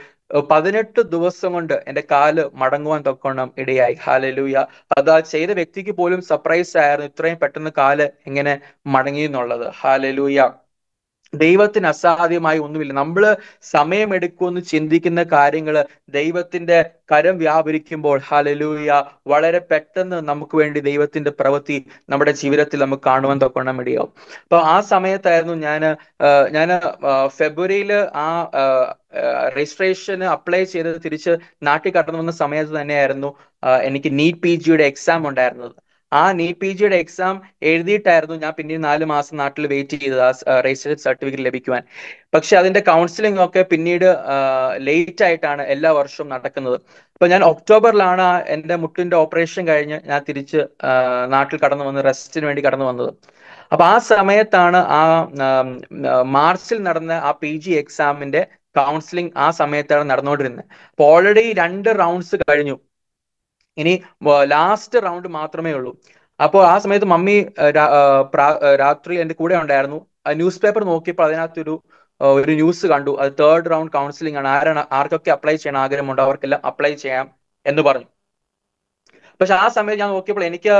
പതിനെട്ട് ദിവസം കൊണ്ട് എൻ്റെ കാല് മടങ്ങുവാൻ തൊക്കണം ഇടയായി ഹാലലൂയ അത് ആ ചെയ്ത വ്യക്തിക്ക് പോലും സർപ്രൈസ് ആയിരുന്നു ഇത്രയും പെട്ടെന്ന് കാല് എങ്ങനെ മടങ്ങി എന്നുള്ളത് ഹാലലൂയ ദൈവത്തിന് അസാധ്യമായി ഒന്നുമില്ല നമ്മൾ സമയമെടുക്കുമെന്ന് ചിന്തിക്കുന്ന കാര്യങ്ങൾ ദൈവത്തിന്റെ കരം വ്യാപരിക്കുമ്പോൾ ഹലലൂയ വളരെ പെട്ടെന്ന് നമുക്ക് വേണ്ടി ദൈവത്തിന്റെ പ്രവൃത്തി നമ്മുടെ ജീവിതത്തിൽ നമുക്ക് കാണുവാൻ തൊക്കണം മടിയാവും അപ്പൊ ആ സമയത്തായിരുന്നു ഞാൻ ഞാൻ ഫെബ്രുവരിയിൽ ആ രജിസ്ട്രേഷന് അപ്ലൈ ചെയ്ത് തിരിച്ച് നാട്ടിൽ കടന്നു വന്ന സമയത്ത് തന്നെയായിരുന്നു എനിക്ക് നീറ്റ് പി ജിയുടെ എക്സാം ഉണ്ടായിരുന്നത് ആ നീ പി ജിയുടെ എക്സാം എഴുതിയിട്ടായിരുന്നു ഞാൻ പിന്നെ നാല് മാസം നാട്ടിൽ വെയിറ്റ് ചെയ്തത് ആ രജിസ്റ്റർ സർട്ടിഫിക്കറ്റ് ലഭിക്കുവാൻ പക്ഷെ അതിന്റെ കൗൺസിലിംഗ് ഒക്കെ പിന്നീട് ലേറ്റ് ആയിട്ടാണ് എല്ലാ വർഷവും നടക്കുന്നത് അപ്പൊ ഞാൻ ഒക്ടോബറിലാണ് എൻ്റെ മുട്ടിന്റെ ഓപ്പറേഷൻ കഴിഞ്ഞ് ഞാൻ തിരിച്ച് നാട്ടിൽ കടന്നു വന്ന് റെസ്റ്റിന് വേണ്ടി കടന്നു വന്നത് അപ്പൊ ആ സമയത്താണ് ആ മാർച്ചിൽ നടന്ന ആ പി ജി എക്സാമിന്റെ കൗൺസിലിംഗ് ആ സമയത്താണ് നടന്നുകൊണ്ടിരുന്നത് അപ്പൊ ഓൾറെഡി രണ്ട് റൗണ്ട്സ് കഴിഞ്ഞു ഇനി ലാസ്റ്റ് റൗണ്ട് മാത്രമേ ഉള്ളൂ അപ്പോൾ ആ സമയത്ത് മമ്മി രാത്രി എന്റെ കൂടെ ഉണ്ടായിരുന്നു ന്യൂസ് പേപ്പർ നോക്കിയപ്പോൾ അതിനകത്തൊരു ഒരു ന്യൂസ് കണ്ടു അത് തേർഡ് റൗണ്ട് കൗൺസിലിംഗ് ആണ് ആരാണ് ആർക്കൊക്കെ അപ്ലൈ ചെയ്യണം ആഗ്രഹമുണ്ടോ അവർക്കെല്ലാം അപ്ലൈ ചെയ്യാം എന്ന് പറഞ്ഞു പക്ഷെ ആ സമയത്ത് ഞാൻ നോക്കിയപ്പോൾ എനിക്ക്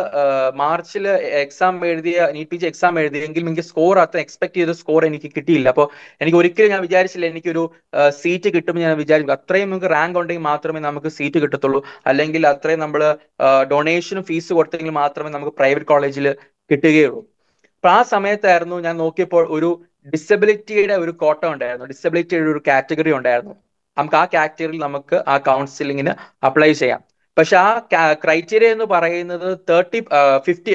മാർച്ചിൽ എക്സാം എഴുതിയ നീറ്റ് പി ജി എക്സാം എഴുതിയെങ്കിലും എനിക്ക് സ്കോർ അത്ര എക്സ്പെക്ട് ചെയ്ത സ്കോർ എനിക്ക് കിട്ടിയില്ല അപ്പോൾ എനിക്ക് ഒരിക്കലും ഞാൻ വിചാരിച്ചില്ല എനിക്കൊരു സീറ്റ് കിട്ടുമെന്ന് ഞാൻ വിചാരിക്കും അത്രയും നമുക്ക് റാങ്ക് ഉണ്ടെങ്കിൽ മാത്രമേ നമുക്ക് സീറ്റ് കിട്ടത്തുള്ളൂ അല്ലെങ്കിൽ അത്രയും നമ്മൾ ഡൊണേഷനും ഫീസ് കൊടുത്തെങ്കിൽ മാത്രമേ നമുക്ക് പ്രൈവറ്റ് കോളേജിൽ കിട്ടുകയുള്ളൂ അപ്പൊ ആ സമയത്തായിരുന്നു ഞാൻ നോക്കിയപ്പോൾ ഒരു ഡിസബിലിറ്റിയുടെ ഒരു കോട്ട ഉണ്ടായിരുന്നു ഡിസബിലിറ്റിയുടെ ഒരു കാറ്റഗറി ഉണ്ടായിരുന്നു നമുക്ക് ആ കാറ്റഗറിയിൽ നമുക്ക് ആ കൗൺസിലിങ്ങിന് അപ്ലൈ ചെയ്യാം പക്ഷെ ആ ക്രൈറ്റീരിയ എന്ന് പറയുന്നത് thirty fifty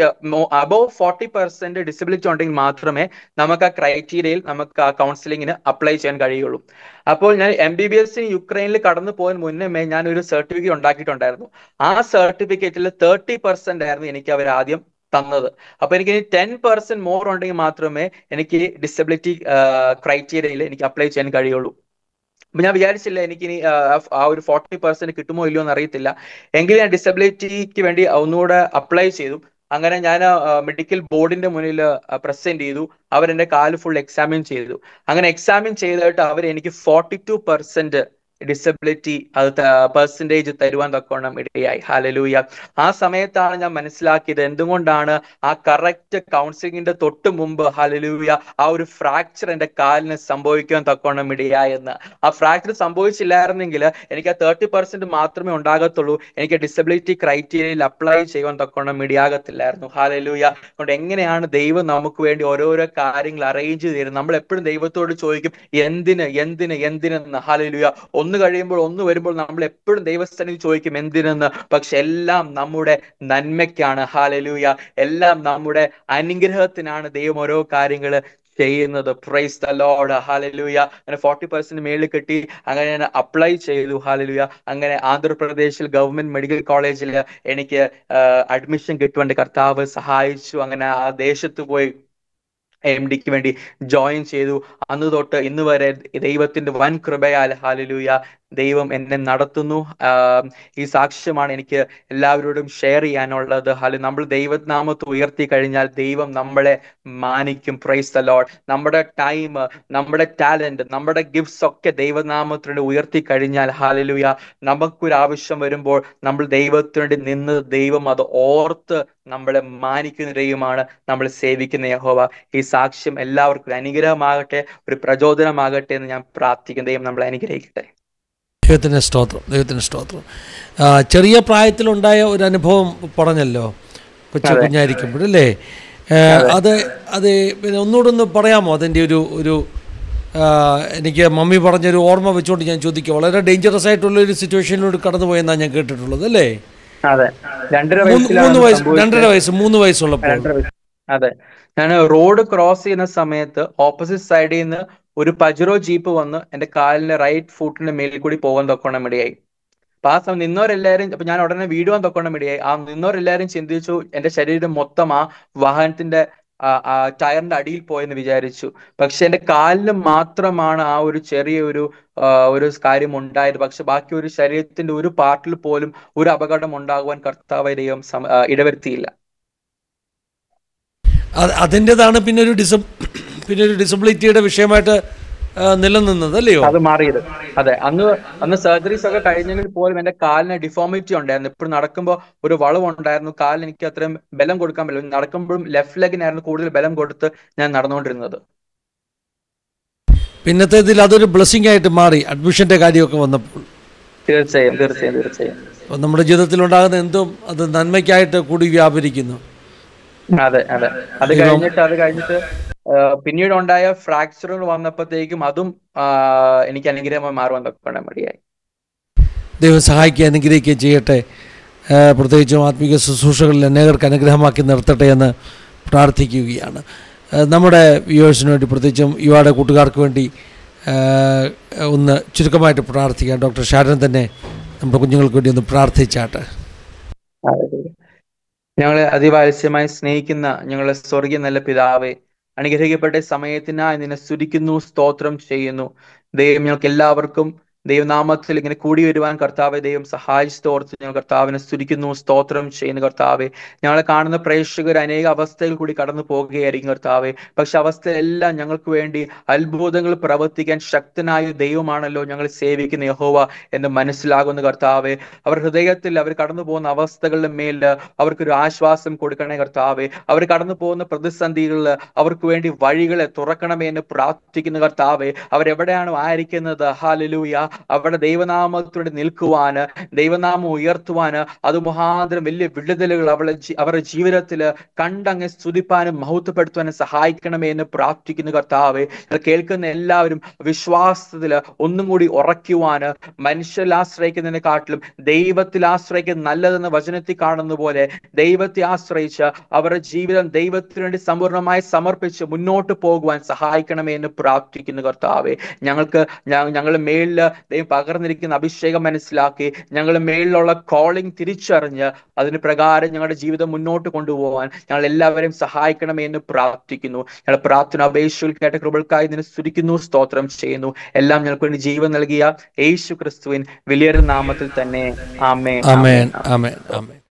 above forty percent disability ഉണ്ടെങ്കിൽ മാത്രമേ നമുക്ക് ആ ക്രൈറ്റീരിയയിൽ നമുക്ക് ആ കൗൺസിലിങ്ങിന് അപ്ലൈ ചെയ്യാൻ കഴിയുള്ളൂ അപ്പോൾ ഞാൻ എം ബി ബി എസിന് യുക്രൈനിൽ കടന്നു പോകാൻ മുന്നേ ഞാൻ ഒരു സർട്ടിഫിക്കറ്റ് ഉണ്ടാക്കിയിട്ടുണ്ടായിരുന്നു ആ സർട്ടിഫിക്കറ്റിൽ തേർട്ടി പെർസെന്റ് ആയിരുന്നു എനിക്ക് അവർ ആദ്യം തന്നത് അപ്പൊ എനിക്ക് ടെൻ പെർസെന്റ് മോർ ഉണ്ടെങ്കിൽ മാത്രമേ എനിക്ക് ഡിസബിലിറ്റി ക്രൈറ്റീരിയയിൽ എനിക്ക് അപ്ലൈ ചെയ്യാൻ കഴിയുള്ളൂ ഞാൻ വിചാരിച്ചില്ല എനിക്കിനി ആ ഒരു ഫോർട്ടി പെർസെന്റ് കിട്ടുമോ ഇല്ലയോ എന്ന് അറിയത്തില്ല എങ്കിലും ഞാൻ ഡിസബിലിറ്റിക്ക് വേണ്ടി ഒന്നുകൂടെ അപ്ലൈ ചെയ്തു അങ്ങനെ ഞാൻ മെഡിക്കൽ ബോർഡിന്റെ മുന്നിൽ പ്രസന്റ് ചെയ്തു അവരെന്റെ കാല് ഫുൾ എക്സാമിൻ ചെയ്തു അങ്ങനെ എക്സാമിൻ ചെയ്തിട്ട് അവർ എനിക്ക് ഫോർട്ടി ടു പെർസെന്റ് ഡിസബിലിറ്റി അത് പെർസെൻറ്റേജ് തരുവാൻ തക്കോണം ഇടയായി ഹാലലൂയ ആ സമയത്താണ് ഞാൻ മനസ്സിലാക്കിയത് എന്തുകൊണ്ടാണ് ആ കറക്റ്റ് കൗൺസിലിങ്ങിന്റെ തൊട്ട് മുമ്പ് ഹാലലൂയ ആ ഒരു ഫ്രാക്ചർ എൻ്റെ കാലിന് സംഭവിക്കാൻ തക്കോണം ഇടയായെന്ന് ആ ഫ്രാക്ചർ സംഭവിച്ചില്ലായിരുന്നെങ്കിൽ എനിക്ക് ആ തേർട്ടി പെർസെൻറ്റ് മാത്രമേ ഉണ്ടാകത്തുള്ളൂ എനിക്ക് ഡിസബിലിറ്റി ക്രൈറ്റീരിയയിൽ അപ്ലൈ ചെയ്യുവാൻ തക്കോണം ഇടയാകത്തില്ലായിരുന്നു ഹാലലൂയ അതുകൊണ്ട് എങ്ങനെയാണ് ദൈവം നമുക്ക് വേണ്ടി ഓരോരോ കാര്യങ്ങൾ അറേഞ്ച് ചെയ്തിരുന്നത് നമ്മൾ എപ്പോഴും ദൈവത്തോട് ചോദിക്കും എന്തിന് എന്തിന് എന്തിനെന്ന് ഹാലലൂയ ഒന്ന് കഴിയുമ്പോൾ ഒന്ന് വരുമ്പോൾ നമ്മൾ എപ്പോഴും ദൈവസ്ഥനിൽ ചോദിക്കും എന്തിനെന്ന് പക്ഷെ എല്ലാം നമ്മുടെ നന്മയ്ക്കാണ് ഹാലലൂയ എല്ലാം നമ്മുടെ അനുഗ്രഹത്തിനാണ് ദൈവം ഓരോ കാര്യങ്ങൾ ചെയ്യുന്നത് പ്രൈസ് ദ ലോഡ് ഹാലലൂയ അങ്ങനെ ഫോർട്ടി പെർസെന്റ് മേളിൽ കിട്ടി അങ്ങനെ ഞാൻ അപ്ലൈ ചെയ്തു ഹാലലൂയ അങ്ങനെ ആന്ധ്രാപ്രദേശിൽ ഗവൺമെന്റ് മെഡിക്കൽ കോളേജിൽ എനിക്ക് അഡ്മിഷൻ കിട്ടുവാൻ കർത്താവ് സഹായിച്ചു അങ്ങനെ ആ ദേശത്ത് പോയി എം ഡിക്ക് വേണ്ടി ജോയിൻ ചെയ്തു അന്ന് തൊട്ട് ഇന്ന് വരെ ദൈവത്തിന്റെ വൻ കൃപയാൽ ഹാലലൂയ ദൈവം എന്നെ നടത്തുന്നു ഈ സാക്ഷ്യമാണ് എനിക്ക് എല്ലാവരോടും ഷെയർ ചെയ്യാനുള്ളത് ഹലോ നമ്മൾ ദൈവനാമത്ത് ഉയർത്തി കഴിഞ്ഞാൽ ദൈവം നമ്മളെ മാനിക്കും പ്രൈസ് ദ നമ്മുടെ ടൈം നമ്മുടെ ടാലന്റ് നമ്മുടെ ഗിഫ്റ്റ്സ് ഒക്കെ ദൈവനാമത്തിനോട് ഉയർത്തി കഴിഞ്ഞാൽ ഹാലലുയ നമുക്കൊരു ആവശ്യം വരുമ്പോൾ നമ്മൾ ദൈവത്തിനോട് നിന്ന് ദൈവം അത് ഓർത്ത് നമ്മളെ മാനിക്കുന്നവരെയുമാണ് നമ്മൾ സേവിക്കുന്ന യഹോവ ഈ സാക്ഷ്യം എല്ലാവർക്കും അനുഗ്രഹമാകട്ടെ ഒരു പ്രചോദനമാകട്ടെ എന്ന് ഞാൻ പ്രാർത്ഥിക്കുന്ന ദൈവം നമ്മളെ അനുഗ്രഹിക്കട്ടെ ദൈവത്തിൻ്റെ സ്തോത്രം ദൈവത്തിൻ്റെ സ്തോത്രം ചെറിയ പ്രായത്തിലുണ്ടായ ഒരു അനുഭവം പറഞ്ഞല്ലോ കൊച്ചു കുഞ്ഞായിരിക്കുമ്പോഴല്ലേ അത് അത് പിന്നെ ഒന്നുകൂടെ ഒന്ന് പറയാമോ അതിൻ്റെ ഒരു ഒരു എനിക്ക് മമ്മി പറഞ്ഞൊരു ഓർമ്മ വെച്ചുകൊണ്ട് ഞാൻ ചോദിക്കും വളരെ ഡേഞ്ചറസ് ആയിട്ടുള്ള ഒരു സിറ്റുവേഷനിലൂടെ കടന്നുപോയെന്നാണ് ഞാൻ കേട്ടിട്ടുള്ളത് അല്ലേ അതെ രണ്ടര മൂന്ന് വയസ്സ് രണ്ടര വയസ്സ് മൂന്ന് വയസ്സുള്ളപ്പോൾ അതെ ഞാൻ റോഡ് ക്രോസ് ചെയ്യുന്ന സമയത്ത് ഓപ്പോസിറ്റ് സൈഡിൽ നിന്ന് ഒരു പജറോ ജീപ്പ് വന്ന് എന്റെ കാലിന് റൈറ്റ് ഫുട്ടിന്റെ മേലിൽ കൂടി പോകാൻ തൊക്കോണം ഇടയായി അപ്പൊ ആ സമയം നിന്നവരെല്ലാരും അപ്പൊ ഞാൻ ഉടനെ വീടുവാൻ തൊക്കോണം ഇടയായി ആ നിന്നവരെല്ലാരും ചിന്തിച്ചു എന്റെ ശരീരം മൊത്തം ആ വാഹനത്തിന്റെ ടയറിന്റെ അടിയിൽ പോയെന്ന് വിചാരിച്ചു പക്ഷെ എന്റെ കാലിന് മാത്രമാണ് ആ ഒരു ചെറിയ ഒരു ഒരു കാര്യം ഉണ്ടായത് പക്ഷെ ബാക്കി ഒരു ശരീരത്തിന്റെ ഒരു പാർട്ടിൽ പോലും ഒരു അപകടം ഉണ്ടാകുവാൻ കർത്താവ് ഇടവരുത്തിയില്ല അതിൻ്റെതാണ് പിന്നെ ഒരു ഡിസ പിന്നെ ഒരു ഡിസബിലിറ്റിയുടെ വിഷയമായിട്ട് നിലനിന്നത് അല്ലയോ അത് മാറിയത് അതെ അന്ന് അന്ന് സർജറീസ് ഒക്കെ കഴിഞ്ഞെങ്കിൽ പോലും എന്റെ കാലിന് ഡിഫോമിറ്റി ഉണ്ടായിരുന്നു ഇപ്പോഴും നടക്കുമ്പോൾ ഒരു ഉണ്ടായിരുന്നു കാലിന് എനിക്ക് അത്രയും ബലം കൊടുക്കാൻ പറ്റില്ല നടക്കുമ്പോഴും ലെഫ്റ്റ് ലെഗിനായിരുന്നു കൂടുതൽ ബലം കൊടുത്ത് ഞാൻ നടന്നുകൊണ്ടിരുന്നത് പിന്നത്തെ ഇതിൽ അതൊരു ബ്ലെസ്സിംഗ് ആയിട്ട് മാറി അഡ്മിഷന്റെ കാര്യമൊക്കെ വന്നപ്പോൾ തീർച്ചയായും തീർച്ചയായും തീർച്ചയായും നമ്മുടെ ജീവിതത്തിൽ ഉണ്ടാകുന്ന എന്തും അത് നന്മയ്ക്കായിട്ട് കൂടി വ്യാപരിക്കുന്നു അതെ അതെ അത് കഴിഞ്ഞിട്ട് അത് കഴിഞ്ഞിട്ട് പിന്നീട് ഉണ്ടായ ഫ്രാക്ചറുകൾ വന്നപ്പോഴത്തേക്കും അതും എനിക്ക് അനുഗ്രഹമായി മാറുവാൻ തൊക്കെ മടിയായി ദൈവം സഹായിക്കുക അനുഗ്രഹിക്കുകയും ചെയ്യട്ടെ പ്രത്യേകിച്ചും ആത്മീക ശുശ്രൂഷകളിൽ അനേകർക്ക് അനുഗ്രഹമാക്കി നിർത്തട്ടെ എന്ന് പ്രാർത്ഥിക്കുകയാണ് നമ്മുടെ വ്യൂവേഴ്സിന് വേണ്ടി പ്രത്യേകിച്ചും യുവാടെ കൂട്ടുകാർക്ക് വേണ്ടി ഒന്ന് ചുരുക്കമായിട്ട് പ്രാർത്ഥിക്കാം ഡോക്ടർ ഷാരൻ തന്നെ നമ്മുടെ കുഞ്ഞുങ്ങൾക്ക് വേണ്ടി ഒന്ന് പ്രാർത്ഥിച്ചാട്ട് ഞങ്ങളെ അതിവാത്സ്യമായി സ്നേഹിക്കുന്ന ഞങ്ങളുടെ സ്വർഗീയ നല്ല പിതാവെ അനുഗ്രഹിക്കപ്പെട്ട സമയത്തിനായി നിന്നെ സ്തുതിക്കുന്നു സ്തോത്രം ചെയ്യുന്നു ദൈവം ഞങ്ങൾക്ക് എല്ലാവർക്കും ദൈവനാമത്തിൽ ഇങ്ങനെ കൂടി വരുവാൻ കർത്താവെ ദൈവം സഹായിച്ചോർത്ത് ഞങ്ങൾ കർത്താവിനെ സ്തുരിക്കുന്നു സ്തോത്രം ചെയ്യുന്ന കർത്താവെ ഞങ്ങളെ കാണുന്ന പ്രേക്ഷകർ അനേക അവസ്ഥയിൽ കൂടി കടന്നു പോകുകയായിരിക്കും കർത്താവെ പക്ഷെ അവസ്ഥയെല്ലാം ഞങ്ങൾക്ക് വേണ്ടി അത്ഭുതങ്ങൾ പ്രവർത്തിക്കാൻ ശക്തനായ ദൈവമാണല്ലോ ഞങ്ങൾ സേവിക്കുന്ന യഹോവ എന്ന് മനസ്സിലാകുന്ന കർത്താവെ അവർ ഹൃദയത്തിൽ അവർ കടന്നു പോകുന്ന അവസ്ഥകളുടെ മേൽ അവർക്കൊരു ആശ്വാസം കൊടുക്കണേ കർത്താവെ അവർ കടന്നു പോകുന്ന പ്രതിസന്ധികളിൽ അവർക്ക് വേണ്ടി വഴികളെ തുറക്കണമേ എന്ന് പ്രാർത്ഥിക്കുന്ന കർത്താവെ അവരെവിടെയാണോ ആയിരിക്കുന്നത് ഹാലലൂയ അവിടെ ദൈവനാമത്തിനോട് നിൽക്കുവാന് ദൈവനാമം ഉയർത്തുവാന് അത് മുഖാന്തരം വലിയ വിടുതലുകൾ അവളെ അവരുടെ ജീവിതത്തിൽ കണ്ടങ്ങ് സ്തുതിപ്പാനും മഹത്വപ്പെടുത്തുവാനും സഹായിക്കണമേ എന്ന് പ്രാർത്ഥിക്കുന്നു കർത്താവെ കേൾക്കുന്ന എല്ലാവരും വിശ്വാസത്തിൽ ഒന്നും കൂടി ഉറയ്ക്കുവാന് മനുഷ്യരിൽ ആശ്രയിക്കുന്നതിനെക്കാട്ടിലും ദൈവത്തിൽ ആശ്രയിക്കുന്നത് നല്ലതെന്ന് വചനത്തിൽ കാണുന്ന പോലെ ദൈവത്തെ ആശ്രയിച്ച് അവരുടെ ജീവിതം ദൈവത്തിന് വേണ്ടി സമ്പൂർണമായി സമർപ്പിച്ച് മുന്നോട്ട് പോകുവാൻ സഹായിക്കണമേ എന്ന് പ്രാർത്ഥിക്കുന്നു കർത്താവെ ഞങ്ങൾക്ക് ഞങ്ങളുടെ മേളില് ദൈവം പകർന്നിരിക്കുന്ന അഭിഷേകം മനസ്സിലാക്കി ഞങ്ങൾ മേളിലുള്ള കോളിംഗ് തിരിച്ചറിഞ്ഞ് അതിന് പ്രകാരം ഞങ്ങളുടെ ജീവിതം മുന്നോട്ട് കൊണ്ടുപോകാൻ ഞങ്ങൾ എല്ലാവരെയും സഹായിക്കണമേ എന്ന് പ്രാർത്ഥിക്കുന്നു ഞങ്ങൾ പ്രാർത്ഥന അപേക്ഷയിൽ കേട്ട കൃപൾക്കായി നിന്നെ സ്തുതിക്കുന്നു സ്തോത്രം ചെയ്യുന്നു എല്ലാം ഞങ്ങൾക്ക് വേണ്ടി ജീവൻ നൽകിയ യേശു ക്രിസ്തുവിൻ വലിയൊരു നാമത്തിൽ തന്നെ ആമേ ആമേ ആമേ